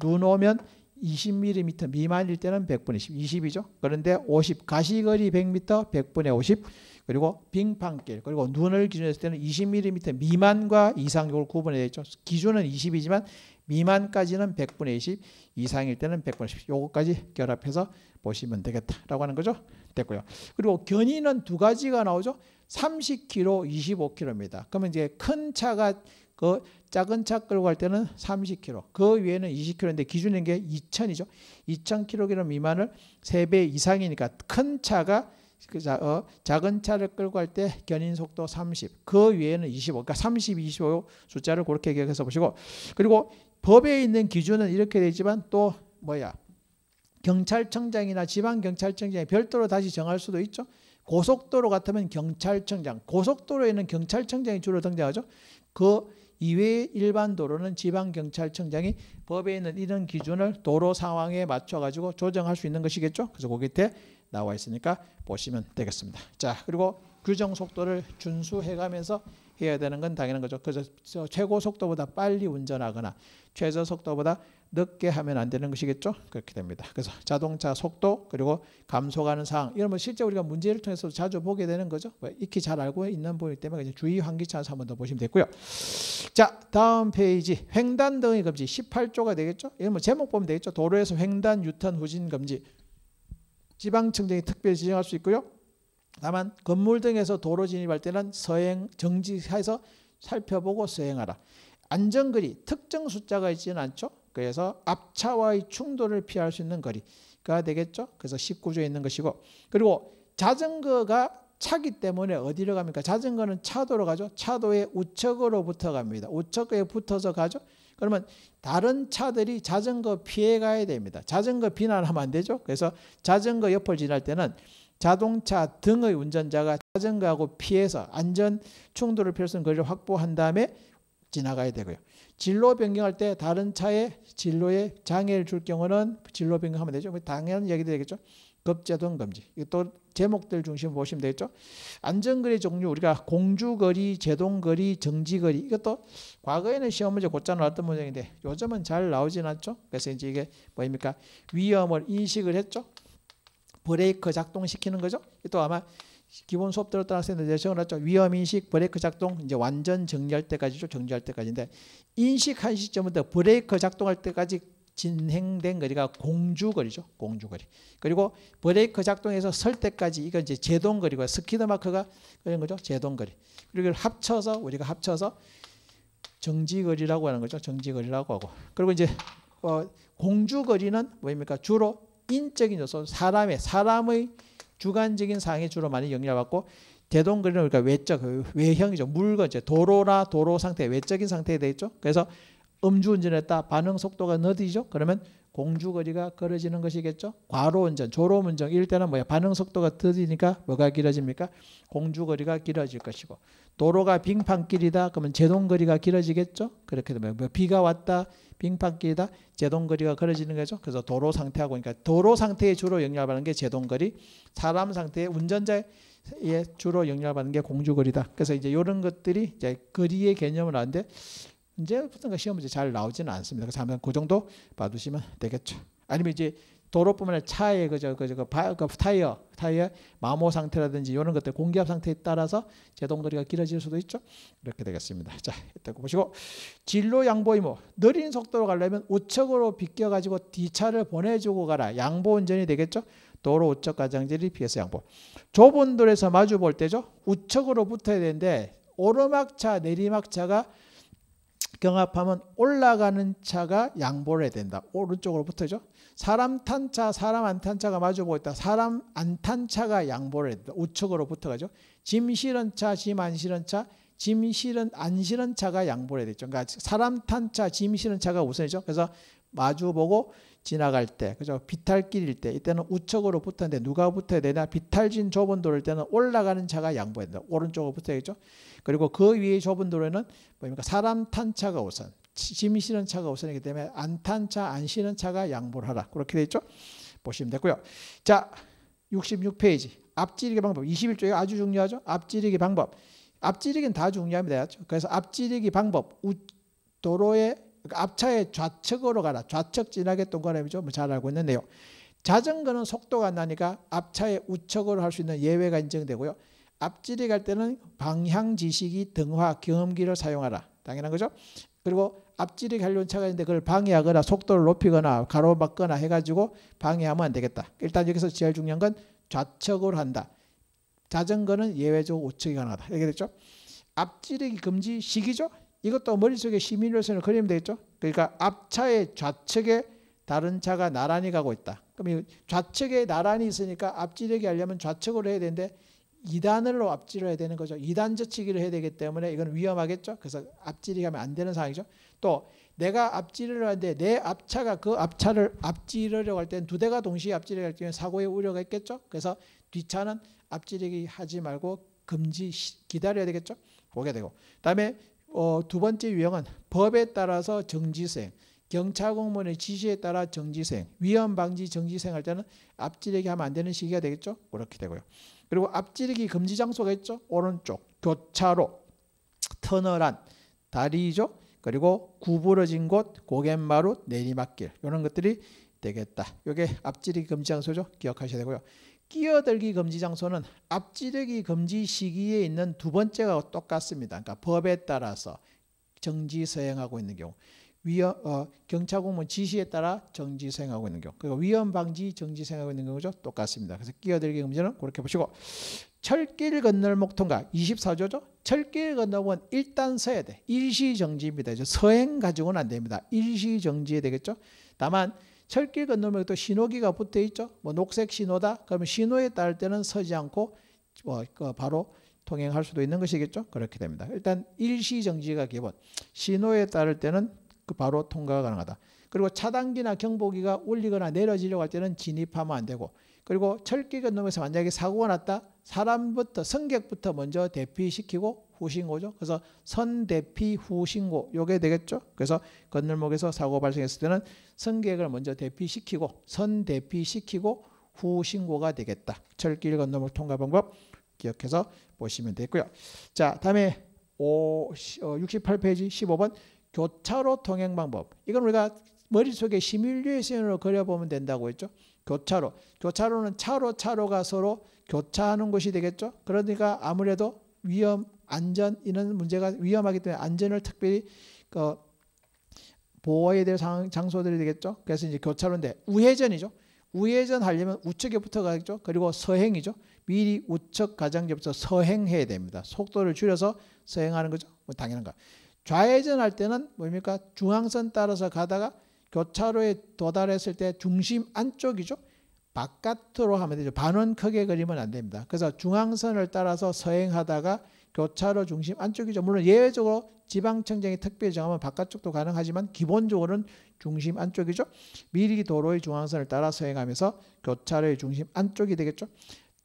눈 오면 20mm 미만일 때는 100분의 10, 20이죠. 그런데 50, 가시거리 100m, 100분의 50, 그리고 빙판길, 그리고 눈을 기준 했을 때는 20mm 미만과 이상 요걸 구분해야 죠 기준은 20이지만 미만까지는 100분의 20, 이상일 때는 100분의 10. 요거까지 결합해서 보시면 되겠다라고 하는 거죠. 됐고요. 그리고 견인은 두 가지가 나오죠. 30km, 25km입니다. 그러면 이제 큰 차가 그 작은 차 끌고 갈 때는 30km, 그 위에는 20km인데 기준인 게 2,000이죠. 2,000km 미만을 3배 이상이니까 큰 차가 그 어, 작은 차를 끌고 갈 때 견인 속도 30, 그 위에는 25, 그러니까 30, 25 숫자를 그렇게 기억해서 보시고 그리고 법에 있는 기준은 이렇게 되지만 또 뭐야 경찰청장이나 지방경찰청장이 별도로 다시 정할 수도 있죠. 고속도로 같으면 경찰청장, 고속도로에는 경찰청장이 주로 등장하죠. 그 이외의 일반 도로는 지방경찰청장이 법에 있는 이런 기준을 도로 상황에 맞춰가지고 조정할 수 있는 것이겠죠. 그래서 거기 그 밑에 나와 있으니까 보시면 되겠습니다. 자, 그리고 규정 속도를 준수해가면서 해야 되는 건 당연한 거죠. 그래서 최고 속도보다 빨리 운전하거나 최저 속도보다 늦게 하면 안 되는 것이겠죠. 그렇게 됩니다. 그래서 자동차 속도 그리고 감소하는 사항 이런 뭐 실제 우리가 문제를 통해서 자주 보게 되는 거죠. 뭐 익히 잘 알고 있는 분이기 때문에 주의 환기차에서 한번 더 보시면 되고요. 자 다음 페이지 횡단 등의 금지 18조가 되겠죠. 이건 뭐 제목 보면 되겠죠. 도로에서 횡단 유턴 후진 금지 지방청정이 특별히 지정할 수 있고요. 다만 건물 등에서 도로 진입할 때는 서행 정지해서 살펴보고 서행하라 안전거리 특정 숫자가 있지는 않죠. 그래서 앞차와의 충돌을 피할 수 있는 거리가 되겠죠. 그래서 19조에 있는 것이고 그리고 자전거가 차기 때문에 어디로 갑니까? 자전거는 차도로 가죠. 차도의 우측으로부터 갑니다. 우측에 붙어서 가죠. 그러면 다른 차들이 자전거 피해 가야 됩니다. 자전거 비난하면 안 되죠. 그래서 자전거 옆을 지날 때는 자동차 등의 운전자가 자전거하고 피해서 안전 충돌을 필수한 거리를 확보한 다음에 지나가야 되고요. 진로 변경할 때 다른 차의 진로에 장애를 줄 경우는 진로 변경하면 되죠. 그 당연한 얘기도 되겠죠. 급제동 금지. 이것도 제목들 중심 보시면 되겠죠. 안전거리 종류 우리가 공주거리, 제동거리, 정지거리 이것도 과거에는 시험 문제 곧잘 나왔던 문제인데 요즘은 잘 나오진 않죠. 그래서 이제 이게 뭐입니까? 위험을 인식을 했죠. 브레이크 작동시키는 거죠. 또 아마 기본 수업 들었다 학생들 적어놨죠. 위험인식, 브레이크 작동, 이제 완전 정리할 때까지죠. 정지할 때까지인데 인식한 시점부터 브레이크 작동할 때까지 진행된 거리가 공주거리죠. 공주거리. 그리고 브레이크 작동에서 설 때까지 이건 이제 제동거리고 스키드 마크가 그런 거죠. 제동거리. 그리고 이걸 합쳐서 우리가 합쳐서 정지거리라고 하는 거죠. 정지거리라고 하고. 그리고 이제 어, 공주거리는 뭐입니까? 주로 인적인 요소, 사람의 사람의 주관적인 상에 주로 많이 영향을 받고 대동거리는 그러니 외적 그 외형이죠. 물건 이제 도로라 도로 상태 외적인 상태에 되어 죠 그래서 음주운전했다 반응 속도가 느리죠. 그러면 공주거리가 걸어지는 것이겠죠. 과로운전, 졸음운전 이럴 때는 뭐야? 반응 속도가 느리니까 뭐가 길어집니까? 공주거리가 길어질 것이고 도로가 빙판길이다. 그러면 제동거리가 길어지겠죠. 그렇게 되면 뭐 비가 왔다. 빙판길이다. 제동거리가 길어지는 거죠. 그래서 도로 상태하고 그러니까 도로 상태에 주로 영향받는 게 제동거리, 사람 상태에 운전자에 주로 영향받는 게 공주거리다. 그래서 이제 이런 것들이 이제 거리의 개념을 아는데 이제부터 시험 문제 잘 나오지는 않습니다. 그래서 한번 그 정도 봐두시면 되겠죠. 아니면 이제 도로뿐만 아니라 차의 그저 그저 그, 바, 그 타이어 타이어 마모 상태라든지 이런 것들 공기압 상태에 따라서 제동거리가 길어질 수도 있죠. 이렇게 되겠습니다. 자, 이따가 보시고 진로 양보 이모 뭐, 느린 속도로 가려면 우측으로 비껴 가지고 뒤차를 보내주고 가라. 양보 운전이 되겠죠. 도로 우측 과장자리 피해서 양보. 좁은 돌에서 마주 볼 때죠. 우측으로 붙어야 되는데 오르막차 내리막차가 경합하면 올라가는 차가 양보를 해야 된다. 오른쪽으로 붙어죠. 사람 탄 차, 사람 안 탄 차가 마주보고 있다. 사람 안 탄 차가 양보를 해야 된다. 우측으로 붙어가죠. 짐 실은 차, 짐 안 실은 차, 짐 실은 안 실은 차가 양보를 해야 되죠. 그러니까 사람 탄 차, 짐 실은 차가 우선이죠. 그래서 마주보고 지나갈 때, 그죠? 비탈길일 때, 이때는 우측으로 붙었는데 누가 붙어야 되냐? 비탈진 좁은 도로일 때는 올라가는 차가 양보해야 다 오른쪽으로 붙어야겠죠? 그리고 그 위에 좁은 도로에는 뭡니까? 사람 탄 차가 우선, 짐이 실은 차가 우선이기 때문에 안 탄 차, 안 실은 차가 양보를 하라. 그렇게 되어 있죠? 보시면 됐고요. 자, 66페이지. 앞지르기 방법. 21조에 아주 중요하죠? 앞지르기 방법. 앞지르기는 다 중요합니다. 그래서 앞지르기 방법. 우, 도로에 그러니까 앞차의 좌측으로 가라. 좌측 지나게 동그라미죠. 뭐 잘 알고 있는데요. 자전거는 속도가 나니까 앞차의 우측으로 할 수 있는 예외가 인정되고요. 앞질이 갈 때는 방향 지식이 등화 경험기를 사용하라. 당연한 거죠. 그리고 앞질이 갈려는 차가 있는데 그걸 방해하거나 속도를 높이거나 가로막거나 해가지고 방해하면 안 되겠다. 일단 여기서 제일 중요한 건 좌측으로 한다. 자전거는 예외적으로 우측이 가능하다. 이렇게 됐죠. 앞질이 금지 시기죠. 이것도 머릿속에 시뮬레이션을 그리면 되겠죠. 그러니까 앞차의 좌측에 다른 차가 나란히 가고 있다. 그럼 좌측에 나란히 있으니까 앞지르기 하려면 좌측으로 해야 되는데 2단으로 앞지르 해야 되는 거죠. 2단 저치기를 해야 되기 때문에 이건 위험하겠죠. 그래서 앞지르기 하면 안 되는 상황이죠. 또 내가 앞지르려 하는데 내 앞차가 그 앞차를 앞지르려고 할 때는 두 대가 동시에 앞지르려 할 경우에 사고의 우려가 있겠죠. 그래서 뒷차는 앞지르기 하지 말고 금지 기다려야 되겠죠. 보게 되고 그다음에 어, 두 번째 유형은 법에 따라서 정지생, 경찰 공무원의 지시에 따라 정지생, 위험 방지 정지생 할 때는 앞지르기 하면 안 되는 시기가 되겠죠? 그렇게 되고요. 그리고 앞지르기 금지 장소가 있죠? 오른쪽, 교차로, 터널안, 다리죠? 그리고 구부러진 곳, 고갯마루, 내리막길 이런 것들이 되겠다. 이게 앞지르기 금지 장소죠? 기억하셔야 되고요. 끼어들기 금지 장소는 앞지르기 금지 시기에 있는 두 번째가 똑같습니다. 그러니까 법에 따라서 정지 수행하고 있는 경우. 위험, 어, 경찰공무원 지시에 따라 정지 수행하고 있는 경우. 그러니 위험 방지 정지 수행하고 있는 경우죠. 똑같습니다. 그래서 끼어들기 금지는 그렇게 보시고 철길 건널목 통과 24조죠. 철길 건너면 일단 서야 돼. 일시 정지입니다. 서행 가지고는 안 됩니다. 일시 정지에 되겠죠. 다만 철길 건너면 또 신호기가 붙어 있죠. 뭐 녹색 신호다. 그러면 신호에 따를 때는 서지 않고 뭐 그 바로 통행할 수도 있는 것이겠죠. 그렇게 됩니다. 일단 일시 정지가 기본. 신호에 따를 때는 그 바로 통과가 가능하다. 그리고 차단기나 경보기가 올리거나 내려지려고 할 때는 진입하면 안 되고 그리고 철길을 넘어서 만약에 사고가 났다. 사람부터 승객부터 먼저 대피시키고 후신고죠. 그래서 선대피 후신고 요게 되겠죠. 그래서 건널목에서 사고 발생했을 때는 승객을 먼저 대피시키고 선대피시키고 후신고가 되겠다. 철길 건너목 통과 방법 기억해서 보시면 되겠고요. 자, 다음에 5, 68페이지 15번 교차로 통행 방법. 이건 우리가 머릿속에 시뮬레이션으로 그려보면 된다고 했죠. 교차로. 교차로는 차로 차로가 서로 교차하는 곳이 되겠죠. 그러니까 아무래도 위험, 안전 이런 문제가 위험하기 때문에 안전을 특별히 그 보호해야 될 상, 장소들이 되겠죠. 그래서 이제 교차로인데 우회전이죠. 우회전 하려면 우측에 붙어가겠죠. 그리고 서행이죠. 미리 우측 가장자부터 서행해야 됩니다. 속도를 줄여서 서행하는 거죠. 뭐 당연한 거. 좌회전할 때는 뭡니까? 중앙선 따라서 가다가 교차로에 도달했을 때 중심 안쪽이죠. 바깥으로 하면 되죠. 반원 크게 그리면 안 됩니다. 그래서 중앙선을 따라서 서행하다가 교차로 중심 안쪽이죠. 물론 예외적으로 지방청장이 특별히 정하면 바깥쪽도 가능하지만 기본적으로는 중심 안쪽이죠. 미리 도로의 중앙선을 따라 서행하면서 교차로의 중심 안쪽이 되겠죠.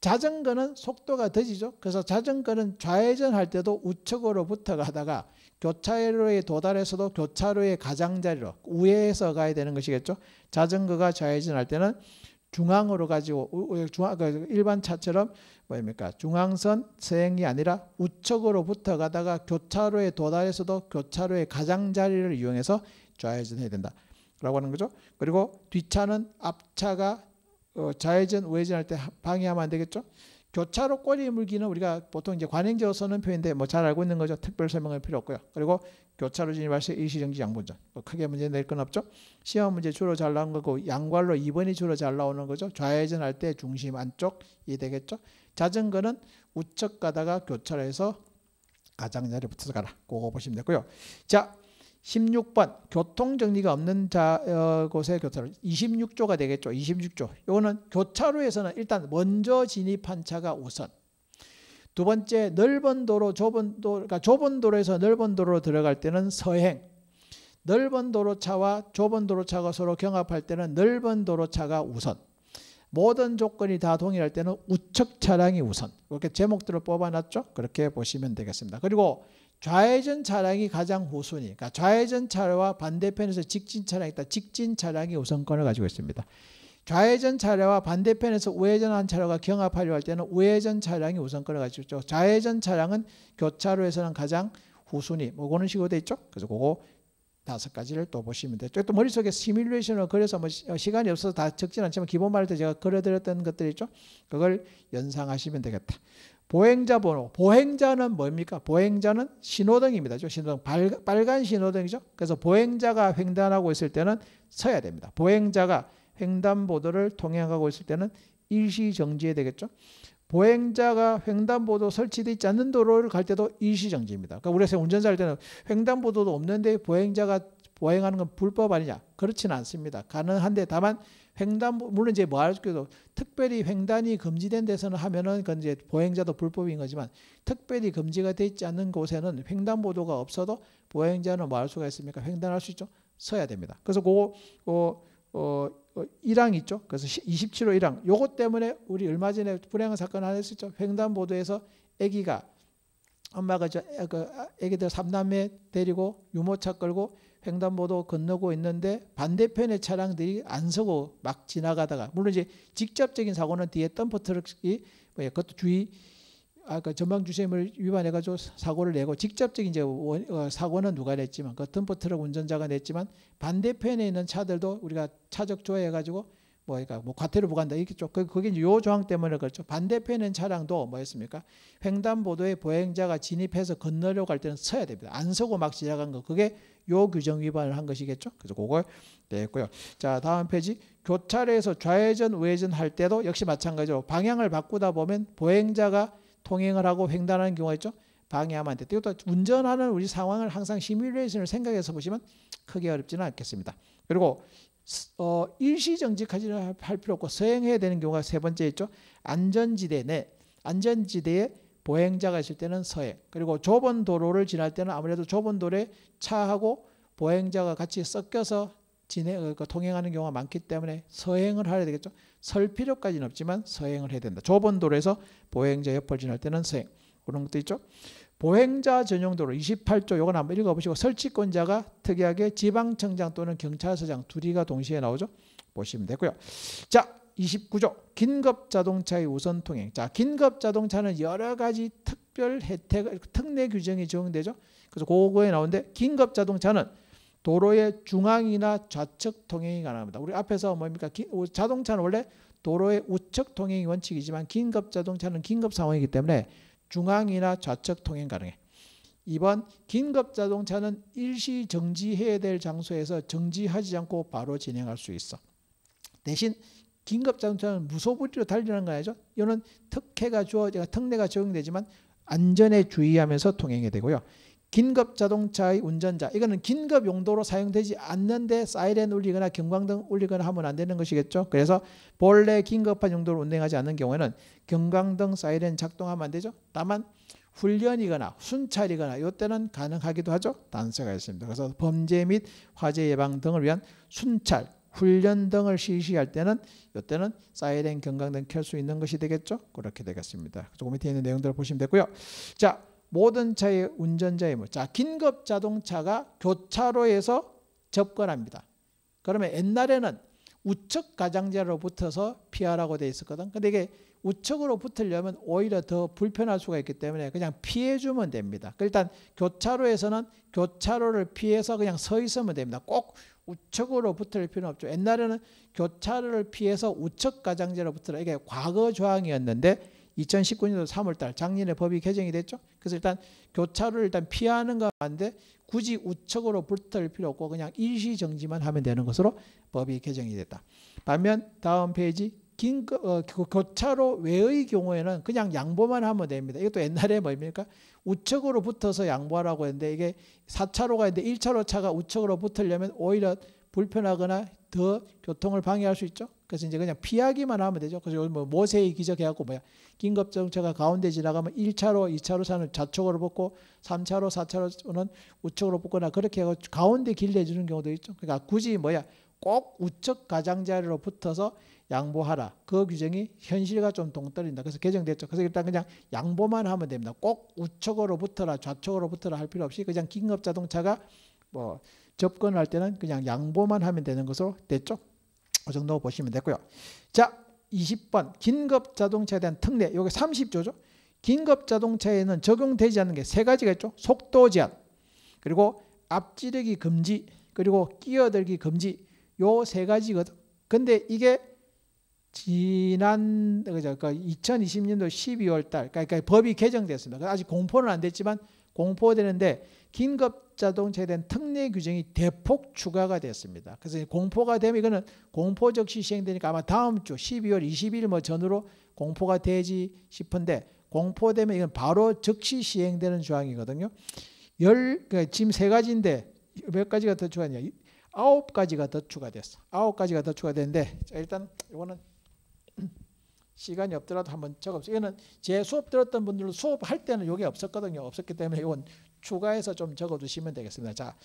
자전거는 속도가 더지죠. 그래서 자전거는 좌회전할 때도 우측으로부터 가다가 교차로에 도달해서도 교차로의 가장자리로 우회해서 가야 되는 것이겠죠. 자전거가 좌회전할 때는 중앙으로 가지고 중앙 그 일반 차처럼 뭐입니까? 중앙선 서행이 아니라 우측으로 붙어 가다가 교차로에 도달해서도 교차로의 가장자리를 이용해서 좌회전해야 된다라고 하는 거죠. 그리고 뒷차는 앞차가 어, 좌회전 우회전할 때 방해하면 안 되겠죠. 교차로 꼬리 물기는 우리가 보통 이제 관행제로 쓰는 표현인데 뭐 잘 알고 있는 거죠. 특별 설명할 필요 없고요. 그리고 교차로 진입할 시 일시정지 양분전. 뭐 크게 문제 낼 건 없죠. 시험 문제 주로 잘 나온 거고 양괄로 2번이 주로 잘 나오는 거죠. 좌회전 할때 중심 안쪽 이 되겠죠. 자전거는 우측 가다가 교차로에서 가장자리 붙어서 가라. 그거 보시면 되고요. 자, 16번 교통정리가 없는 자, 어, 곳의 교차로 26조가 되겠죠. 26조. 이거는 교차로에서는 일단 먼저 진입한 차가 우선 두 번째 넓은 도로 좁은 도로 그러니까 좁은 도로에서 넓은 도로로 들어갈 때는 서행 넓은 도로차와 좁은 도로차가 서로 경합할 때는 넓은 도로차가 우선 모든 조건이 다 동일할 때는 우측 차량이 우선 이렇게 제목들을 뽑아놨죠. 그렇게 보시면 되겠습니다. 그리고 좌회전 차량이 가장 후순위. 니까 그러니까 좌회전 차와 반대편에서 직진 차량이 있다. 직진 차량이 우선권을 가지고 있습니다. 좌회전 차량과 반대편에서 우회전한 차량과 경합하려 할 때는 우회전 차량이 우선권을 가지고 있죠. 좌회전 차량은 교차로에서는 가장 후순위. 뭐 그런 식으로 돼 있죠. 그래서 그거 다섯 가지를 또 보시면 되죠. 또 머릿속에 시뮬레이션을 그래서 뭐 어, 시간이 없어서 다 적진 않지만 기본 말할 때 제가 그려드렸던 것들 있죠. 그걸 연상하시면 되겠다. 보행자 번호. 보행자는 뭡니까? 보행자는 신호등입니다. 신호등. 빨, 간 신호등이죠. 그래서 보행자가 횡단하고 있을 때는 서야 됩니다. 보행자가 횡단보도를 통행하고 있을 때는 일시 정지해야 되겠죠. 보행자가 횡단보도 설치되어 있지 않는 도로를 갈 때도 일시정지입니다. 그러니까 우리가 운전자 할 때는 횡단보도도 없는데 보행자가 보행하는 건 불법 아니냐? 그렇지는 않습니다. 가능한데 다만 횡단 물론 이제 뭐할게도 특별히 횡단이 금지된 데서는 하면은 그 이제 보행자도 불법인 거지만 특별히 금지가 돼 있지 않는 곳에는 횡단보도가 없어도 보행자는 뭐 할 수가 있습니까? 횡단할 수 있죠. 서야 됩니다. 그래서 그거 어, 어, 어 1항 있죠. 그래서 27호 1항 요것 때문에 우리 얼마 전에 불행한 사건 하나 있었죠. 횡단보도에서 아기가 엄마가 저 애기들 그, 삼남매 데리고 유모차 끌고 횡단보도 건너고 있는데 반대편의 차량들이 안 서고 막 지나가다가 물론 이제 직접적인 사고는 뒤에 덤프트럭이 뭐야 그것도 주의 아까 그 전방 주심을 위반해 가지고 사고를 내고 직접적인 이제 원, 어, 사고는 누가 냈지만 그 덤프트럭 운전자가 냈지만 반대편에 있는 차들도 우리가 차적 조회해 가지고 뭐니까 그러니까 뭐 과태료 부과한다 이렇게 쪽 그, 그게 이제 요 조항 때문에 그렇죠. 반대편에 차량도 뭐였습니까? 횡단보도에 보행자가 진입해서 건너려고 할 때는 서야 됩니다. 안 서고 막 지나간 거 그게 요 규정 위반을 한 것이겠죠. 그래서 그걸 냈고요. 자 다음 페이지 교차로에서 좌회전 우회전 할 때도 역시 마찬가지로 방향을 바꾸다 보면 보행자가 통행을 하고 횡단하는 경우가 있죠. 방해하면 안 돼. 이것 운전하는 우리 상황을 항상 시뮬레이션을 생각해서 보시면 크게 어렵지는 않겠습니다. 그리고 어, 일시정지까지할 필요 없고 서행해야 되는 경우가 세 번째 있죠. 안전지대 내 안전지대에 보행자가 있을 때는 서행. 그리고 좁은 도로를 지날 때는 아무래도 좁은 도로에 차하고 보행자가 같이 섞여서 진행, 어, 그 통행하는 경우가 많기 때문에 서행을 해야 되겠죠. 설 필요까지는 없지만 서행을 해야 된다. 좁은 도로에서 보행자 옆을 지날 때는 서행. 그런 것도 있죠. 보행자 전용 도로 28조 요건 한번 읽어보시고 설치권자가 특이하게 지방청장 또는 경찰서장 둘이가 동시에 나오죠. 보시면 되고요. 자 29조 긴급 자동차의 우선 통행. 자 긴급 자동차는 여러 가지 특별 혜택 특례 규정이 적용되죠. 그래서 그거에 나오는데 긴급 자동차는 도로의 중앙이나 좌측 통행이 가능합니다. 우리 앞에서 뭡니까? 자동차는 원래 도로의 우측 통행이 원칙이지만 긴급 자동차는 긴급 상황이기 때문에 중앙이나 좌측 통행 가능해. 2번 긴급 자동차는 일시 정지해야 될 장소에서 정지하지 않고 바로 진행할 수 있어. 대신 긴급 자동차는 무소불위로 달리는 거 아니죠? 이는 특혜가 주어, 특례가 적용되지만 안전에 주의하면서 통행이 되고요. 긴급 자동차의 운전자 이거는 긴급 용도로 사용되지 않는데 사이렌 울리거나 경광등 울리거나 하면 안 되는 것이겠죠. 그래서 본래 긴급한 용도로 운행하지 않는 경우에는 경광등 사이렌 작동하면 안 되죠. 다만 훈련이거나 순찰이거나 이때는 가능하기도 하죠. 단서가 있습니다. 그래서 범죄 및 화재 예방 등을 위한 순찰, 훈련 등을 실시할 때는 이때는 사이렌 경광등 켤 수 있는 것이 되겠죠. 그렇게 되겠습니다. 그 조금 밑에 있는 내용들을 보시면 되고요. 자, 모든 차의 운전자의 무. 뭐, 자, 긴급 자동차가 교차로에서 접근합니다. 그러면 옛날에는 우측 가장자로 붙어서 피하라고 돼 있었거든. 근데 이게 우측으로 붙으려면 오히려 더 불편할 수가 있기 때문에 그냥 피해주면 됩니다. 그러니까 일단 교차로에서는 교차로를 피해서 그냥 서 있으면 됩니다. 꼭 우측으로 붙을 필요는 없죠. 옛날에는 교차로를 피해서 우측 가장자로 붙으라. 이게 과거 조항이었는데 2019년도 3월달 작년에 법이 개정이 됐죠. 그래서 일단 교차로를 일단 피하는 건안데 굳이 우측으로 붙을 필요 없고 그냥 일시 정지만 하면 되는 것으로 법이 개정이 됐다. 반면 다음 페이지 긴 어, 교차로 외의 경우에는 그냥 양보만 하면 됩니다. 이것도 옛날에 뭡니까? 우측으로 붙어서 양보하라고 했는데 이게 4차로가 있는데 1차로 차가 우측으로 붙으려면 오히려 불편하거나 더 교통을 방해할 수 있죠. 그래서 이제 그냥 피하기만 하면 되죠. 그래서 뭐 모세의 기적해갖고 뭐야 긴급정차가 가운데 지나가면 1차로, 2차로 산을 좌측으로 붙고 3차로, 4차로는 우측으로 붙거나 그렇게 해서 가운데 길 내주는 경우도 있죠. 그러니까 굳이 뭐야 꼭 우측 가장자리로 붙어서 양보하라. 그 규정이 현실과 좀 동떨어진다. 그래서 개정됐죠. 그래서 일단 그냥 양보만 하면 됩니다. 꼭 우측으로 붙어라, 좌측으로 붙어라 할 필요 없이 그냥 긴급자동차가 뭐 접근할 때는 그냥 양보만 하면 되는 것으로 됐죠. 그 정도 보시면 됐고요. 자, 20번 긴급 자동차에 대한 특례. 여기 30조죠. 긴급 자동차에는 적용되지 않는 게 세 가지가 있죠. 속도 제한, 그리고 앞지르기 금지, 그리고 끼어들기 금지. 요 세 가지거든. 근데 이게 지난 그러니 2020년도 12월 달 그러니까 법이 개정됐습니다. 아직 공포는 안 됐지만 공포되는데 긴급 자동차에 대한 특례 규정이 대폭 추가가 됐습니다. 그래서 공포가 되면 이거는 공포 즉시 시행되니까 아마 다음 주 12월 20일 뭐 전으로 공포가 되지 싶은데 공포되면 이건 바로 즉시 시행되는 조항이거든요. 열, 그러니까 지금 세 가지인데 몇 가지가 더 추가냐? 아홉 가지가 더 추가됐어. 아홉 가지가 더 추가됐는데 자, 일단 이거는 시간이 없더라도 한번 적어보세요. 이거는 제 수업 들었던 분들 수업할 때는 이게 없었거든요. 없었기 때문에 이건 추가해서 좀 적어두시면 되겠습니다. 자,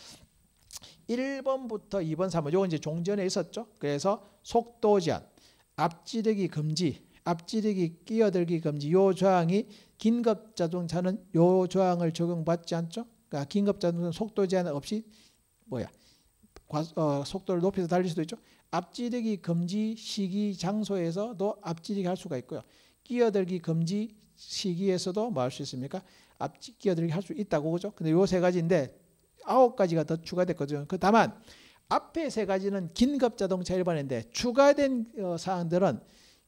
1번부터 2번, 3번 요건 이제 종전에 있었죠. 그래서 속도 제한, 앞지르기 금지, 앞지르기 끼어들기 금지 요 조항이 긴급 자동차는 요 조항을 적용받지 않죠. 그러니까 긴급 자동차는 속도 제한 없이 뭐야 과, 어, 속도를 높여서 달릴 수도 있죠. 앞지르기 금지 시기 장소에서도 앞지르기 할 수가 있고요. 끼어들기 금지 시기에서도 뭐 할 수 있습니까? 앞지 끼어들기 할 수 있다고 그죠? 근데 요 세 가지인데 아홉 가지가 더 추가됐거든요. 그 다만 앞에 세 가지는 긴급 자동차 일반인데 추가된 어, 사항들은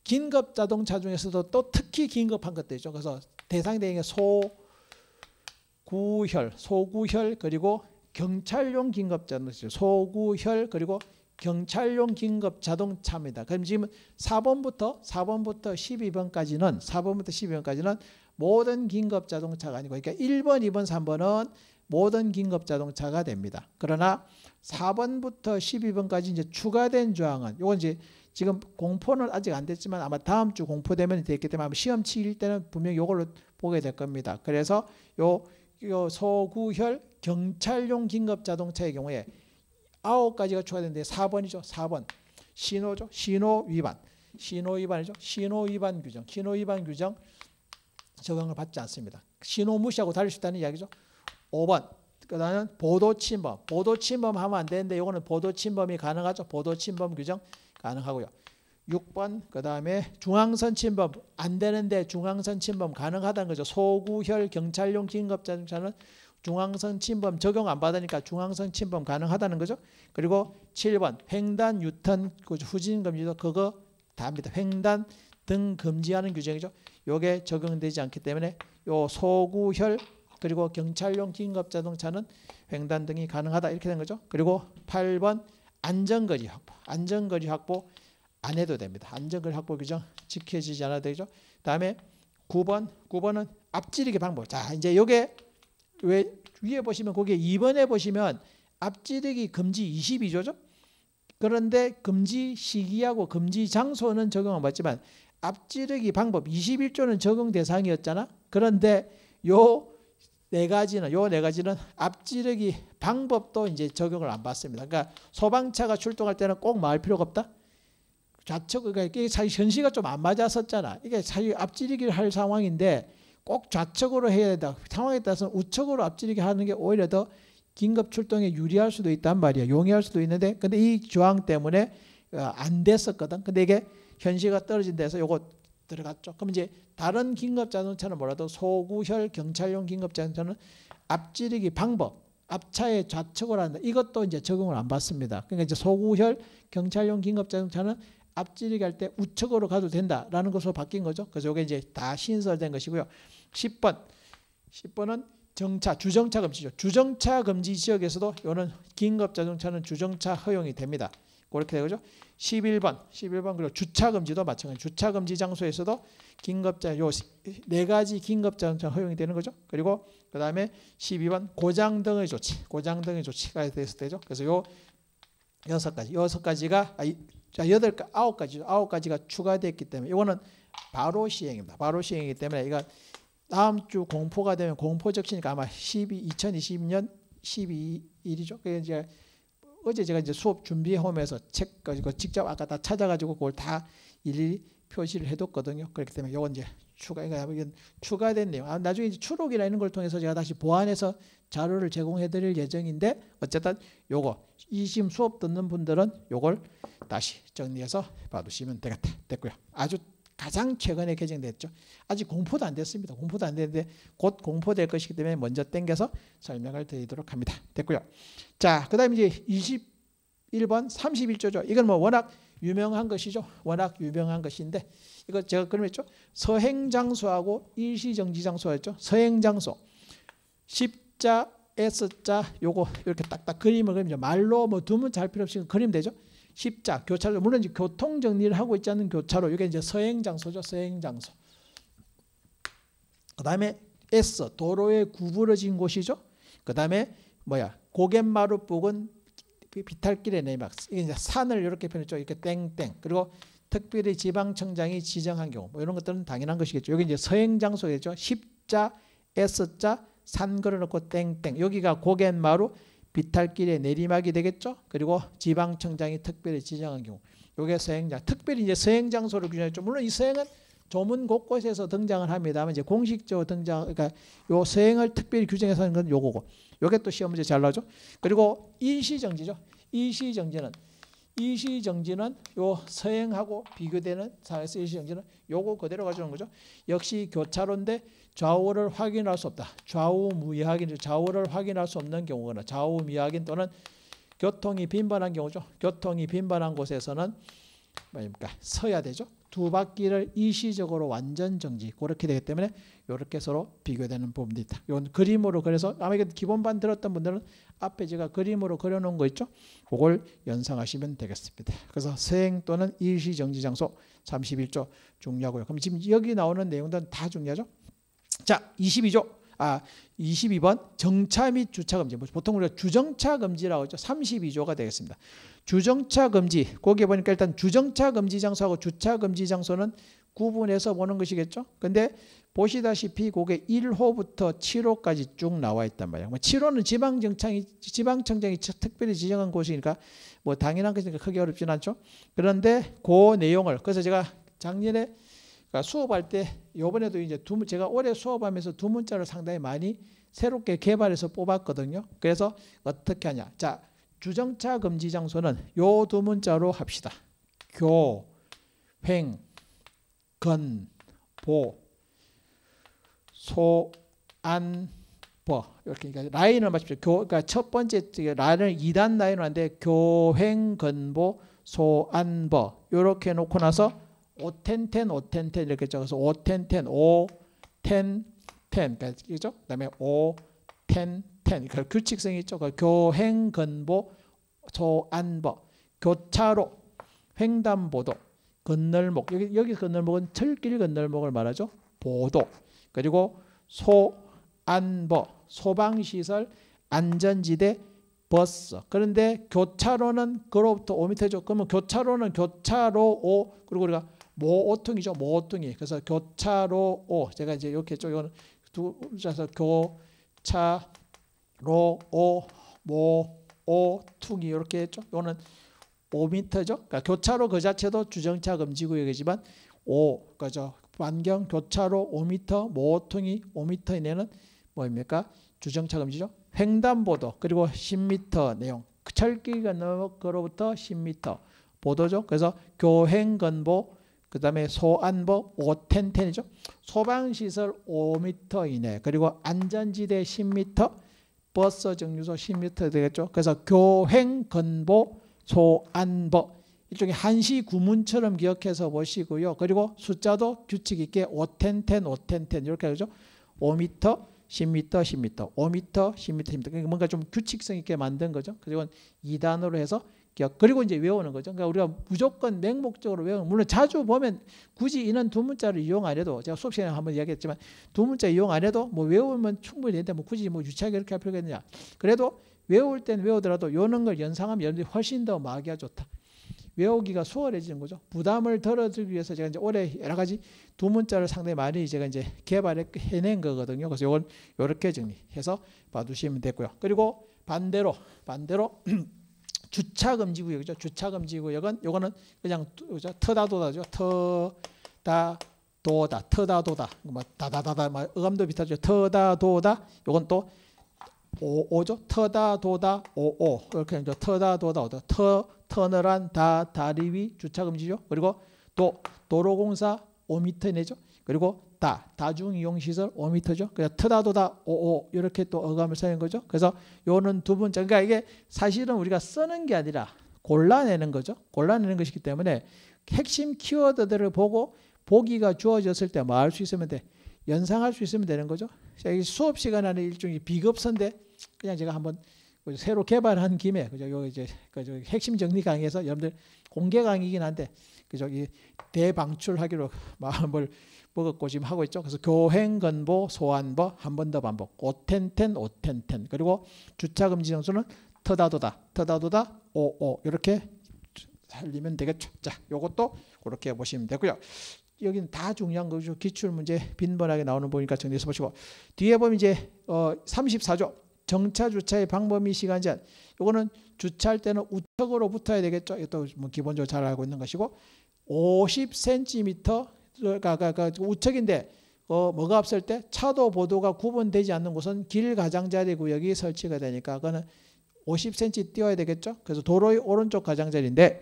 긴급 자동차 중에서도 또 특히 긴급한 것들 이죠 그래서 대상 대행의 소구혈, 소구혈 그리고 경찰용 긴급 자동차, 소구혈 그리고 경찰용 긴급 자동차입니다. 그럼 지금 4번부터 4번부터 12번까지는 4번부터 12번까지는 모든 긴급 자동차가 아니고 그러니까 1번, 2번, 3번은 모든 긴급 자동차가 됩니다. 그러나 4번부터 12번까지 이제 추가된 조항은 요건 이제 지금 공포는 아직 안 됐지만 아마 다음 주 공포되면 됐기 때문에 아마 시험 칠 때는 분명 요걸로 보게 될 겁니다. 그래서 요, 요 소구혈 경찰용 긴급 자동차의 경우에 아홉 가지가 추가되는데 4번이죠. 4번. 신호죠. 신호 위반. 신호 위반이죠. 신호 위반 규정. 신호 위반 규정 적용을 받지 않습니다. 신호 무시하고 달릴 수 있다는 이야기죠. 5번. 그다음에 보도 침범. 보도 침범하면 안 되는데 이거는 보도 침범이 가능하죠. 보도 침범 규정 가능하고요. 6번 그다음에 중앙선 침범 안 되는데 중앙선 침범 가능하다는 거죠. 소구혈 경찰용 긴급자동차는 중앙선 침범 적용 안 받으니까 중앙선 침범 가능하다는 거죠. 그리고 7번 횡단 유턴 그 후진 금지도 그거 다합니다. 횡단 등 금지하는 규정이죠. 요게 적용되지 않기 때문에 요 소구혈 그리고 경찰용 긴급 자동차는 횡단 등이 가능하다 이렇게 된 거죠. 그리고 8번 안전거리 확보. 안전거리 확보 안 해도 됩니다. 안전거리 확보 규정 지켜지지 않아도 되죠. 다음에 9번, 9번은 앞지르기 방법. 자, 이제 요게 왜 위에 보시면 거기에 2번에 보시면 앞지르기 금지 22조죠. 그런데 금지 시기하고 금지 장소는 적용안 받지만 앞지르기 방법 21조는 적용 대상이었잖아. 그런데 요 네 가지는 요 네 가지는 앞지르기 방법도 이제 적용을 안 받습니다. 그러니까 소방차가 출동할 때는 꼭 막을 필요가 없다. 좌측 그러니까 이게 사실 현실과 좀안 맞았었잖아. 이게 사실 앞지르기를 할 상황인데 꼭 좌측으로 해야 된다. 상황에 따라서 우측으로 앞지르게 하는 게 오히려 더 긴급 출동에 유리할 수도 있단 말이야. 용이할 수도 있는데 근데 이 조항 때문에 어, 안 됐었거든. 근데 이게 현실과 떨어진 데서 요거 들어갔죠. 그럼 이제 다른 긴급 자동차는 뭐라도 소구혈 경찰용 긴급 자동차는 앞지르기 방법 앞차의 좌측으로 한다. 이것도 이제 적용을 안 받습니다. 그러니까 이제 소구혈 경찰용 긴급 자동차는 앞지르기 할 때 우측으로 가도 된다라는 것으로 바뀐 거죠. 그래서 이게 이제 다 신설된 것이고요. 10번. 10번은 정차, 주정차 금지죠. 주정차 금지 지역에서도 요는 긴급 자동차는 주정차 허용이 됩니다. 그렇게 되죠. 11번, 11번 그리고 주차 금지도 마찬가지. 주차 금지 장소에서도 긴급자 요네 가지 긴급 자동차 허용이 되는 거죠. 그리고 그다음에 12번 고장 등의 조치, 고장 등의 조치가 됐을 때죠. 그래서 요 여섯 가지, 여섯 가지가 아, 자 여덟 아홉 가지, 아홉 가지가 추가됐기 때문에 이거는 바로 시행입니다. 바로 시행이기 때문에 이거 다음 주 공포가 되면 공포 적시니까 아마 12, 2020년 12일이죠. 그러니 이제 어제 제가 이제 수업 준비해 오면서 책 가지고 직접 아까 다 찾아가지고 그걸 다 일일이 표시를 해뒀거든요. 그렇기 때문에 요건 이제 추가, 이건 추가된 내용. 아, 나중에 이제 추록이나 이런 걸 통해서 제가 다시 보완해서 자료를 제공해 드릴 예정인데 어쨌든 요거 이심 수업 듣는 분들은 요걸 다시 정리해서 봐두시면 되겠다. 됐고요. 아주 가장 최근에 개정됐죠. 아직 공포도 안 됐습니다. 공포도 안 됐는데 곧 공포될 것이기 때문에 먼저 땡겨서 설명을 드리도록 합니다. 됐고요. 자, 그 다음에 이제 21번 31조죠. 이건 뭐 워낙 유명한 것이죠. 워낙 유명한 것인데 이거 제가 그랬죠. 서행장소하고 일시정지장소였죠. 서행장소. 십자 S자 요거 이렇게 딱딱 그림을 그리면 말로 뭐 두면 잘 필요 없이 그림 되죠. 십자 교차로 물론 이제 교통 정리를 하고 있지 않은 교차로 이게 이제 서행 장소죠 서행 장소. 그다음에 S 도로에 구부러진 곳이죠. 그다음에 뭐야 고갯마루북은 비탈길의 내막 이게 이제 산을 이렇게 표현했죠. 이렇게 땡땡 그리고 특별히 지방청장이 지정한 경우 뭐 이런 것들은 당연한 것이겠죠. 여기 이제 서행 장소겠죠. 십자 S자 산 걸어놓고 땡땡 여기가 고갯마루 비탈길에 내리막이 되겠죠. 그리고 지방청장이 특별히 지정한 경우 요게 서행장 특별히 이제 서행장소를 규정했죠. 물론 이 서행은 조문 곳곳에서 등장을 합니다만 이제 공식적으로 등장 그러니까 요 서행을 특별히 규정해서 하는 건 요거고 요게 또 시험 문제 잘 나오죠. 그리고 일시정지죠. 일시정지는 일시정지는 요 서행하고 비교되는 상황에서 일시정지는 요거 그대로 가져온 거죠. 역시 교차로인데 좌우를 확인할 수 없다. 좌우 무의확인, 좌우를 확인할 수 없는 경우거나 좌우 미확인 또는 교통이 빈번한 경우죠. 교통이 빈번한 곳에서는 뭐입니까? 서야 되죠. 두 바퀴를 일시적으로 완전 정지 그렇게 되기 때문에 이렇게 서로 비교되는 부분도 있다. 이건 그림으로 그래서 아마 이게 기본반 들었던 분들은 앞에 제가 그림으로 그려놓은 거 있죠. 그걸 연상하시면 되겠습니다. 그래서 수행 또는 일시정지 장소 31조 중요하고요. 그럼 지금 여기 나오는 내용들은 다 중요하죠. 자 22조 아 22번 정차 및 주차 금지. 뭐 보통 우리가 주정차 금지라고 하죠. 32조가 되겠습니다. 주정차 금지. 거기에 보니까 일단 주정차 금지 장소하고 주차 금지 장소는 구분해서 보는 것이겠죠. 근데 보시다시피 그게 1호부터 7호까지 쭉 나와 있단 말이에요. 뭐 7호는 지방정창이 지방청장이 특별히 지정한 곳이니까 뭐 당연한 것이니까 크게 어렵진 않죠. 그런데 그 내용을 그래서 제가 작년에 그러니까 수업할 때 요번에도 이제 두 제가 올해 수업하면서 두 문자를 상당히 많이 새롭게 개발해서 뽑았거든요. 그래서 어떻게 하냐? 자, 주정차 금지 장소는 요 두 문자로 합시다. 교, 횡, 건, 보, 소, 안, 버. 이렇게 그러니까 라인을 맞춥시다. 교, 그러니까 첫 번째 라인을 2단 라인으로 하는데 교, 횡, 건, 보, 소, 안, 버. 이렇게 놓고 나서 오텐텐 오텐텐 이렇게 적어서 오텐텐 오 텐텐 그죠? 그러니까 그다음에 오 텐텐 그 그러니까 규칙성이 있죠. 그 그러니까 교행 근보 조안법 교차로 횡단보도 건널목 여기 여기 건널목은 철길 건널목을 말하죠. 보도 그리고 소안보 소방시설 안전지대 버스. 그런데 교차로는 그로부터 5m 죠 그러면 교차로는 교차로 5 그리고 우리가 모오통이죠. 모오통이. 그래서 교차로 오. 제가 이제 이렇게 좀 이거는 두 자서 교차로 오 모오통이 이렇게 했죠. 이거는 5m죠. 그러니까 교차로 그 자체도 주정차 금지 구역이지만 오 그죠. 반경 교차로 5m 모통이 5m 이내는 뭐입니까? 주정차 금지죠. 횡단보도 그리고 10m 내용 철길 건너로부터 10m 보도죠. 그래서 교행 건보 그 다음에 소안보 5텐텐이죠. 소방시설 5m 이내 그리고 안전지대 10m 버스 정류소 10m 되겠죠. 그래서 교행 건보 소안보 일종의 한시 구문처럼 기억해서 보시고요. 그리고 숫자도 규칙 있게 5텐텐 5텐텐 이렇게 하죠. 5m 10m, 10m, 5m, 10m, 10m. 그러니까 뭔가 좀 규칙성 있게 만든 거죠. 그리고 2단으로 해서 기억. 그리고 이제 외우는 거죠. 그러니까 우리가 무조건 맹목적으로 외우는, 물론 자주 보면 굳이 이런 두 문자를 이용 안 해도, 제가 수업 시간에 한번 이야기했지만, 두 문자 이용 안 해도 뭐 외우면 충분히 되는데, 뭐 굳이 뭐 유치하게 이렇게 할 필요가 있느냐. 그래도 외울 땐 외우더라도 요런 걸 연상하면 여러분들이 훨씬 더 마귀가 좋다. 외우기가 수월해지는 거죠. 부담을 덜어주기 위해서 제가 이제 올해 여러 가지 두 문자를 상당히 많이 제가 이제 개발해낸 거거든요. 그래서 이건 이렇게 정리해서 봐두시면 되고요. 그리고 반대로, 반대로 (clears throat) 주차 금지 구역이죠. 주차 금지 구역은 요거는 그냥 터다도다죠. 터다도다 터다도다 다다다다 뭐 뭐 어감도 비슷하죠. 터다도다 요건 또 오오죠. 터다도다 오오 이렇게 이제 터다도다 오다 터 터널한 다 다리 위 주차 금지죠. 그리고 또 도로공사 5m 내죠. 그리고 다, 다중이용시설 5m죠. 그래서 트다도다 55 이렇게 또 어감을 쓰는 거죠. 그래서 요는 두 번째, 그러니까 이게 사실은 우리가 쓰는 게 아니라 골라내는 거죠. 골라내는 것이기 때문에 핵심 키워드들을 보고 보기가 주어졌을 때뭐할수 있으면 돼. 연상할 수 있으면 되는 거죠. 여기 수업 시간 안에 일종의 비급선데 그냥 제가 한번 그 새로 개발한 김에 그죠 요 이제 그저 핵심 정리 강의에서 여러분들 공개 강의이긴 한데 그저 이 대방출하기로 (laughs) 마음을 무겁고심하고 있죠. 그래서 교행, 건보, 소환보 한 번 더 반복. 오텐텐, 오텐텐. 그리고 주차금지 정수는 터다도다, 터다도다, 오오 이렇게 살리면 되겠죠. 자, 요것도 그렇게 보시면 되고요. 여기는 다 중요한 거죠. 기출 문제 빈번하게 나오는 보니까 정리해서 보시고 뒤에 보면 이제 어 34조 정차 주차의 방법이 시간 제한. 요거는 주차할 때는 우측으로 붙어야 되겠죠. 이것도 뭐 기본적으로 잘 알고 있는 것이고 50cm 그러니까, 그러니 그 우측인데 어, 뭐가 없을 때 차도 보도가 구분되지 않는 곳은 길 가장자리 구역이 설치가 되니까 그거는 50cm 띄어야 되겠죠. 그래서 도로의 오른쪽 가장자리인데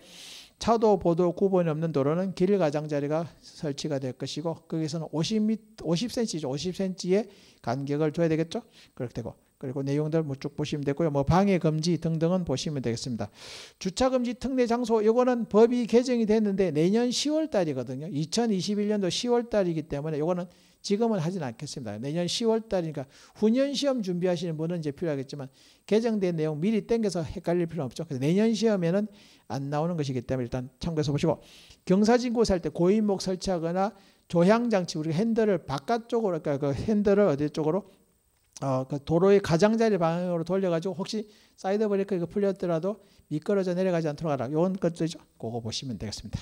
차도 보도 구분이 없는 도로는 길 가장자리가 설치가 될 것이고 거기서는 50m, 50cm죠. 50cm의 간격을 줘야 되겠죠. 그렇게 되고 그리고 내용들 뭐쭉 보시면 되고요. 뭐 방해 금지 등등은 보시면 되겠습니다. 주차 금지 특례 장소 요거는 법이 개정이 됐는데 내년 10월 달이거든요. 2021년도 10월 달이기 때문에 요거는 지금은 하진 않겠습니다. 내년 10월 달이니까 후년 시험 준비하시는 분은 이제 필요하겠지만 개정된 내용 미리 땡겨서 헷갈릴 필요는 없죠. 그래서 내년 시험에는 안 나오는 것이기 때문에 일단 참고해서 보시고 경사진구 살 때 고인목 설치하거나 조향장치 우리가 핸들을 바깥쪽으로 그러니까 그 핸들을 어디 쪽으로 어, 그 도로의 가장자리 방향으로 돌려가지고 혹시 사이드 브레이크가 풀렸더라도 미끄러져 내려가지 않도록 하라. 요런 것들이죠. 그거 보시면 되겠습니다.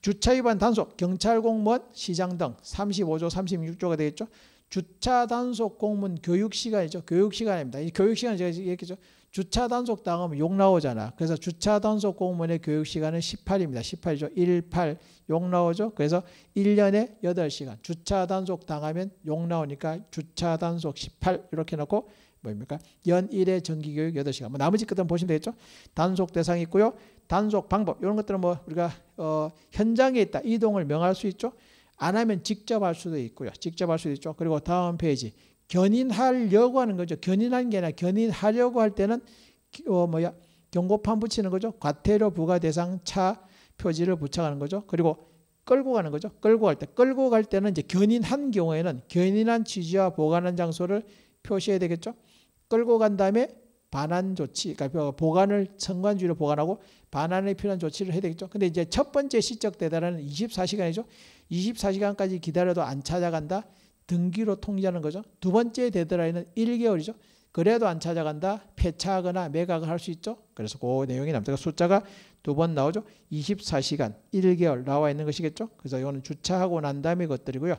주차 위반 단속, 경찰 공무원, 시장 등 35조, 36조가 되겠죠. 주차 단속 공무원 교육 시간이죠. 교육 시간입니다. 이 교육 시간 제가 얘기했죠. 주차 단속 당하면 욕 나오잖아. 그래서 주차 단속 공무원의 교육 시간은 18입니다. 18이죠. 18. 욕 나오죠. 그래서 1년에 8시간. 주차 단속 당하면 욕 나오니까 주차 단속 18 이렇게 놓고 뭡니까? 연 1회 정기 교육 8시간. 뭐 나머지 것들은 보시면 되겠죠. 단속 대상이 있고요. 단속 방법. 이런 것들은 뭐 우리가 어 현장에 있다. 이동을 명할 수 있죠. 안 하면 직접 할 수도 있고요. 직접 할 수도 있죠. 그리고 다음 페이지. 견인하려고 하는 거죠. 견인한 게 아니라 견인하려고 할 때는 어 뭐야 경고판 붙이는 거죠. 과태료 부과 대상 차 표지를 부착하는 거죠. 그리고 끌고 가는 거죠. 끌고 갈 때. 끌고 갈 때는 이제 견인한 경우에는 견인한 취지와 보관한 장소를 표시해야 되겠죠. 끌고 간 다음에 반환 조치, 그러니까 그 보관을 청관주의로 보관하고 반환에 필요한 조치를 해야 되겠죠. 근데 이제 첫 번째 시적 대단하 24시간이죠. 24시간까지 기다려도 안 찾아간다. 등기로 통지하는 거죠. 두 번째 데드라인은 1개월이죠. 그래도 안 찾아간다. 폐차하거나 매각을 할 수 있죠. 그래서 그 내용이 남자가 숫자가 두 번 나오죠. 24시간, 1개월 나와 있는 것이겠죠. 그래서 이거는 주차하고 난다음에 것들이고요.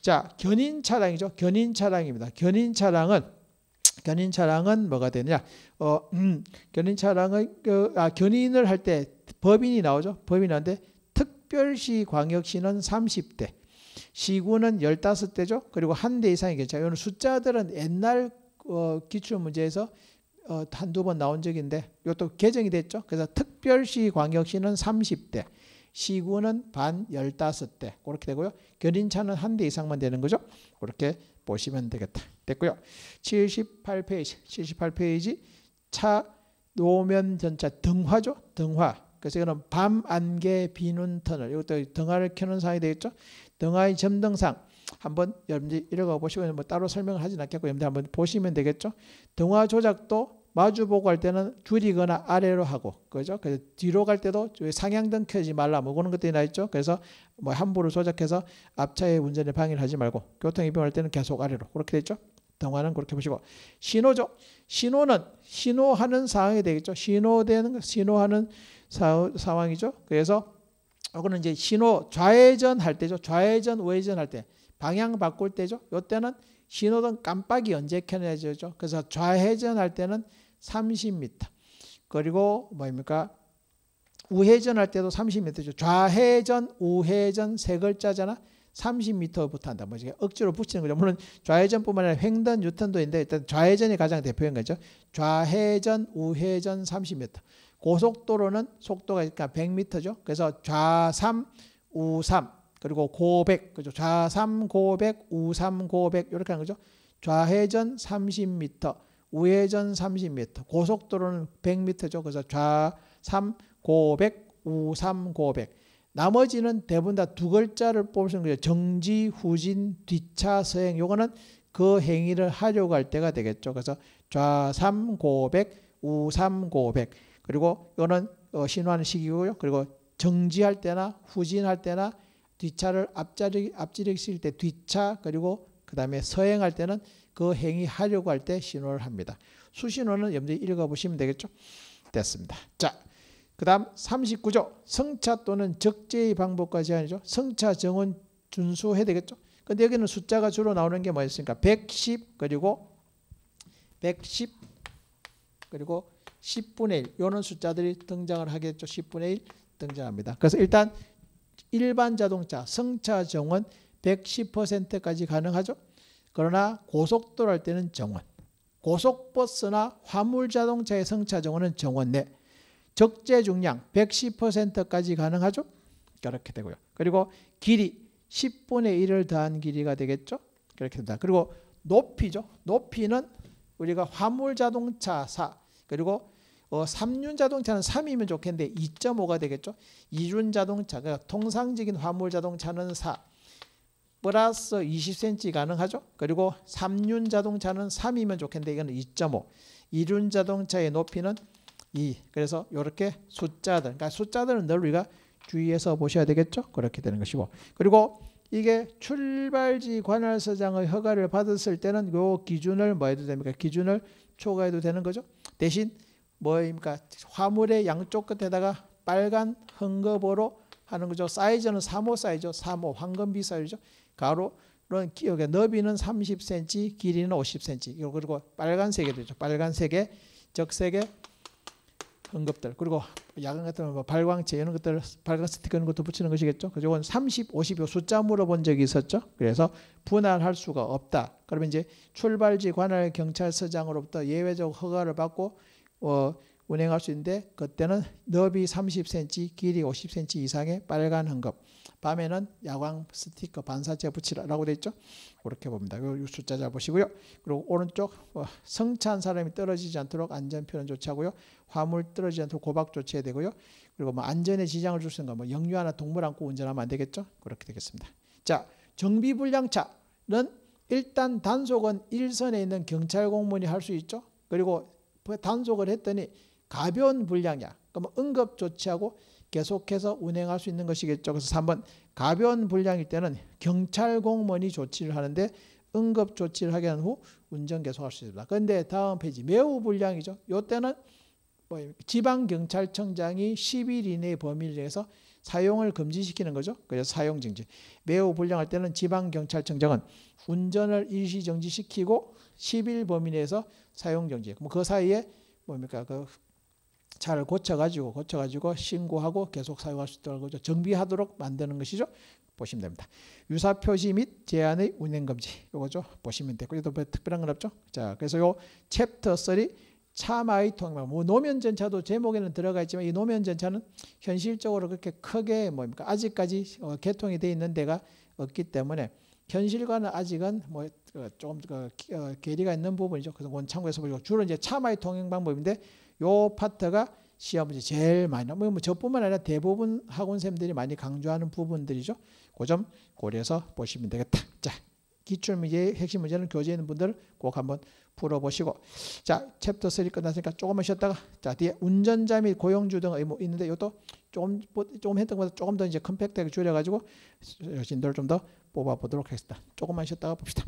자, 견인 차량이죠. 견인 차량입니다. 견인 차량은 견인 차량은 뭐가 되느냐? 어, 음, 견인 차량은 그, 아, 견인을 할 때 법인이 나오죠. 법인한나데 특별시 광역시는 30대, 시구는 15대죠. 그리고 한 대 이상이 괜찮아요. 이런 숫자들은 옛날 어, 기출문제에서 어, 한두 번 나온 적인데 이것도 개정이 됐죠. 그래서 특별시 광역시는 30대, 시구는 반 15대 그렇게 되고요. 견인차는 한 대 이상만 되는 거죠. 그렇게 보시면 되겠다. 됐고요. 78페이지, 78페이지 차 노면 전차 등화죠. 등화. 그래서 이거는 밤 안개 비눈 터널. 이것도 등화를 켜는 사항이 되겠죠. 등하의 점등상 한번 여러분들이 읽어 보시고뭐 따로 설명을 하진 않겠고 여러분들 한번 보시면 되겠죠. 등화 조작도 마주 보고 할 때는 줄이거나 아래로 하고 그죠? 그래서 뒤로 갈 때도 상향등 켜지 말라 뭐 그런 것들이 나 있죠. 그래서 뭐 함부로 조작해서 앞차의 운전에 방해를 하지 말고 교통 이동할 때는 계속 아래로 그렇게 되죠. 등화는 그렇게 보시고 신호죠. 신호는 신호하는 상황이 되겠죠. 신호되는 신호하는 사, 상황이죠. 그래서 요거는 이제 신호 좌회전 할 때죠. 좌회전 우회전 할 때 방향 바꿀 때죠. 요때는 신호등 깜빡이 언제 켜내죠. 그래서 좌회전 할 때는 30m. 그리고 뭐입니까? 우회전 할 때도 30m죠. 좌회전, 우회전 세 글자잖아. 30m부터 한다. 뭐지? 억지로 붙이는 거죠. 물론 좌회전뿐만 아니라 횡단, 유턴도 있는데 일단 좌회전이 가장 대표인 거죠. 좌회전, 우회전 30m. 고속도로는 속도가 그러니까 100m죠. 그래서 좌삼, 우삼 그리고 고백 그죠. 좌삼 고백, 우삼 고백 이렇게 하는 거죠. 좌회전 30m, 우회전 30m. 고속도로는 100m죠. 그래서 좌삼 고백, 우삼 고백. 나머지는 대부분 다 두 글자를 뽑으시는 거죠. 정지, 후진, 뒤차, 서행. 요거는 그 행위를 하려고 할 때가 되겠죠. 그래서 좌삼 고백, 우삼 고백. 그리고 이거는 어, 신환식이고요. 그리고 정지할 때나 후진할 때나 뒷차를 앞자리 앞지르실 때 뒷차 그리고 그다음에 서행할 때는 그 행위 하려고 할 때 신호를 합니다. 수신호는 염두에 이 읽어 보시면 되겠죠? 됐습니다. 자. 그다음 39조 성차 또는 적재의 방법과 제한이죠. 성차 정은 준수해야 되겠죠. 근데 여기는 숫자가 주로 나오는 게 뭐였습니까? 110 그리고 110 그리고 10분의 1 이런 숫자들이 등장을 하겠죠. 10분의 1 등장합니다. 그래서 일단 일반 자동차 승차 정원 110%까지 가능하죠. 그러나 고속도로 할 때는 정원, 고속버스나 화물자동차의 승차 정원은 정원 내, 적재 중량 110%까지 가능하죠. 그렇게 되고요. 그리고 길이 10분의 1을 더한 길이가 되겠죠. 그렇게 된다. 그리고 높이죠. 높이는 우리가 화물자동차사 그리고 어, 3륜 자동차는 3이면 좋겠는데 2.5가 되겠죠. 2륜 자동차, 그러니까 통상적인 화물 자동차는 4, 플러스 20cm 가능하죠. 그리고 3륜 자동차는 3이면 좋겠는데 이거는 2.5, 2륜 자동차의 높이는 2. 그래서 이렇게 숫자들, 그러니까 숫자들은 늘 우리가 주의해서 보셔야 되겠죠. 그렇게 되는 것이고. 그리고 이게 출발지 관할서장의 허가를 받았을 때는 이 기준을 뭐 해도 됩니까? 기준을 초과해도 되는 거죠. 대신 뭐입니까? 화물의 양쪽 끝에다가 빨간 헝겊으로 하는 거죠. 사이즈는 3호 사이즈, 3호 황금비 사이즈죠. 가로는 여기 너비는 30cm, 길이는 50cm. 그리고 빨간색이 되죠. 빨간색의 적색의 그런 것들 그리고 야간 같은 뭐 발광체 이런 것들 발광 스티커 이런 것도 붙이는 것이겠죠. 그래서 이건 30, 50요 숫자 물어본 적이 있었죠. 그래서 분할할 수가 없다. 그러면 이제 출발지 관할 경찰서장으로부터 예외적 허가를 받고 어, 운행할 수 있는데 그때는 너비 30cm, 길이 50cm 이상의 빨간 헝겊. 밤에는 야광 스티커 반사체 붙이라라고 돼 있죠. 그렇게 봅니다. 그이 숫자 잘 보시고요. 그리고 오른쪽 어, 성찬 사람이 떨어지지 않도록 안전 표는 조치하고요. 화물 떨어지지 않도록 고박 조치해야 되고요. 그리고 뭐 안전에 지장을 줄 수는 있뭐영유하나 동물 안고 운전하면 안 되겠죠. 그렇게 되겠습니다. 자, 정비 불량차는 일단 단속은 일선에 있는 경찰 공무원이 할 수 있죠. 그리고 그 단속을 했더니 가벼운 불량약. 그러면 그러니까 뭐 응급 조치하고 계속해서 운행할 수 있는 것이겠죠. 그래서 3번 가벼운 불량일 때는 경찰 공무원이 조치를 하는데 응급 조치를 하게 한 후 운전 계속할 수 있습니다. 그런데 다음 페이지 매우 불량이죠. 요때는뭐 지방 경찰청장이 10일 이내의 범위를 위해서 사용을 금지시키는 거죠. 그래서 사용 정지. 매우 불량할 때는 지방 경찰청장은 운전을 일시 정지시키고 10일 범위 내에서 사용 정지. 그럼 그 사이에 뭡니까 그잘 고쳐가지고 고쳐가지고 신고하고 계속 사용할 수 있도록 정비하도록 만드는 것이죠. 보시면 됩니다. 유사 표시 및 제한의 운행 금지 요거죠. 보시면 되고 이것도 뭐 특별한 건 없죠. 자 그래서 요 챕터 3 차마의 통행 뭐 노면 전차도 제목에는 들어가 있지만 이 노면 전차는 현실적으로 그렇게 크게 뭡니까 아직까지 어, 개통이 돼 있는 데가 없기 때문에 현실과는 아직은 뭐 어, 조금 어, 어, 괴리가 있는 부분이죠. 그래서 원창구에서 보시고 주로 이제 차마의 통행 방법인데 요 파트가 시험 문제 제일 많이 나뭐 뭐 저뿐만 아니라 대부분 학원생들이 많이 강조하는 부분들이죠. 그점 고려해서 보시면 되겠다. 자, 기출 문제 핵심 문제는 교재에 있는 분들 꼭 한번 풀어보시고 자 챕터 3 끝났으니까 조금만 쉬었다가 자 뒤에 운전자 및 고용주 등 의무 있는데 이것도 조금 조금 했던 것보다 조금 더 이제 컴팩트하게 줄여가지고 여신들 좀더 뽑아보도록 하겠습니다. 조금만 쉬었다가 봅시다.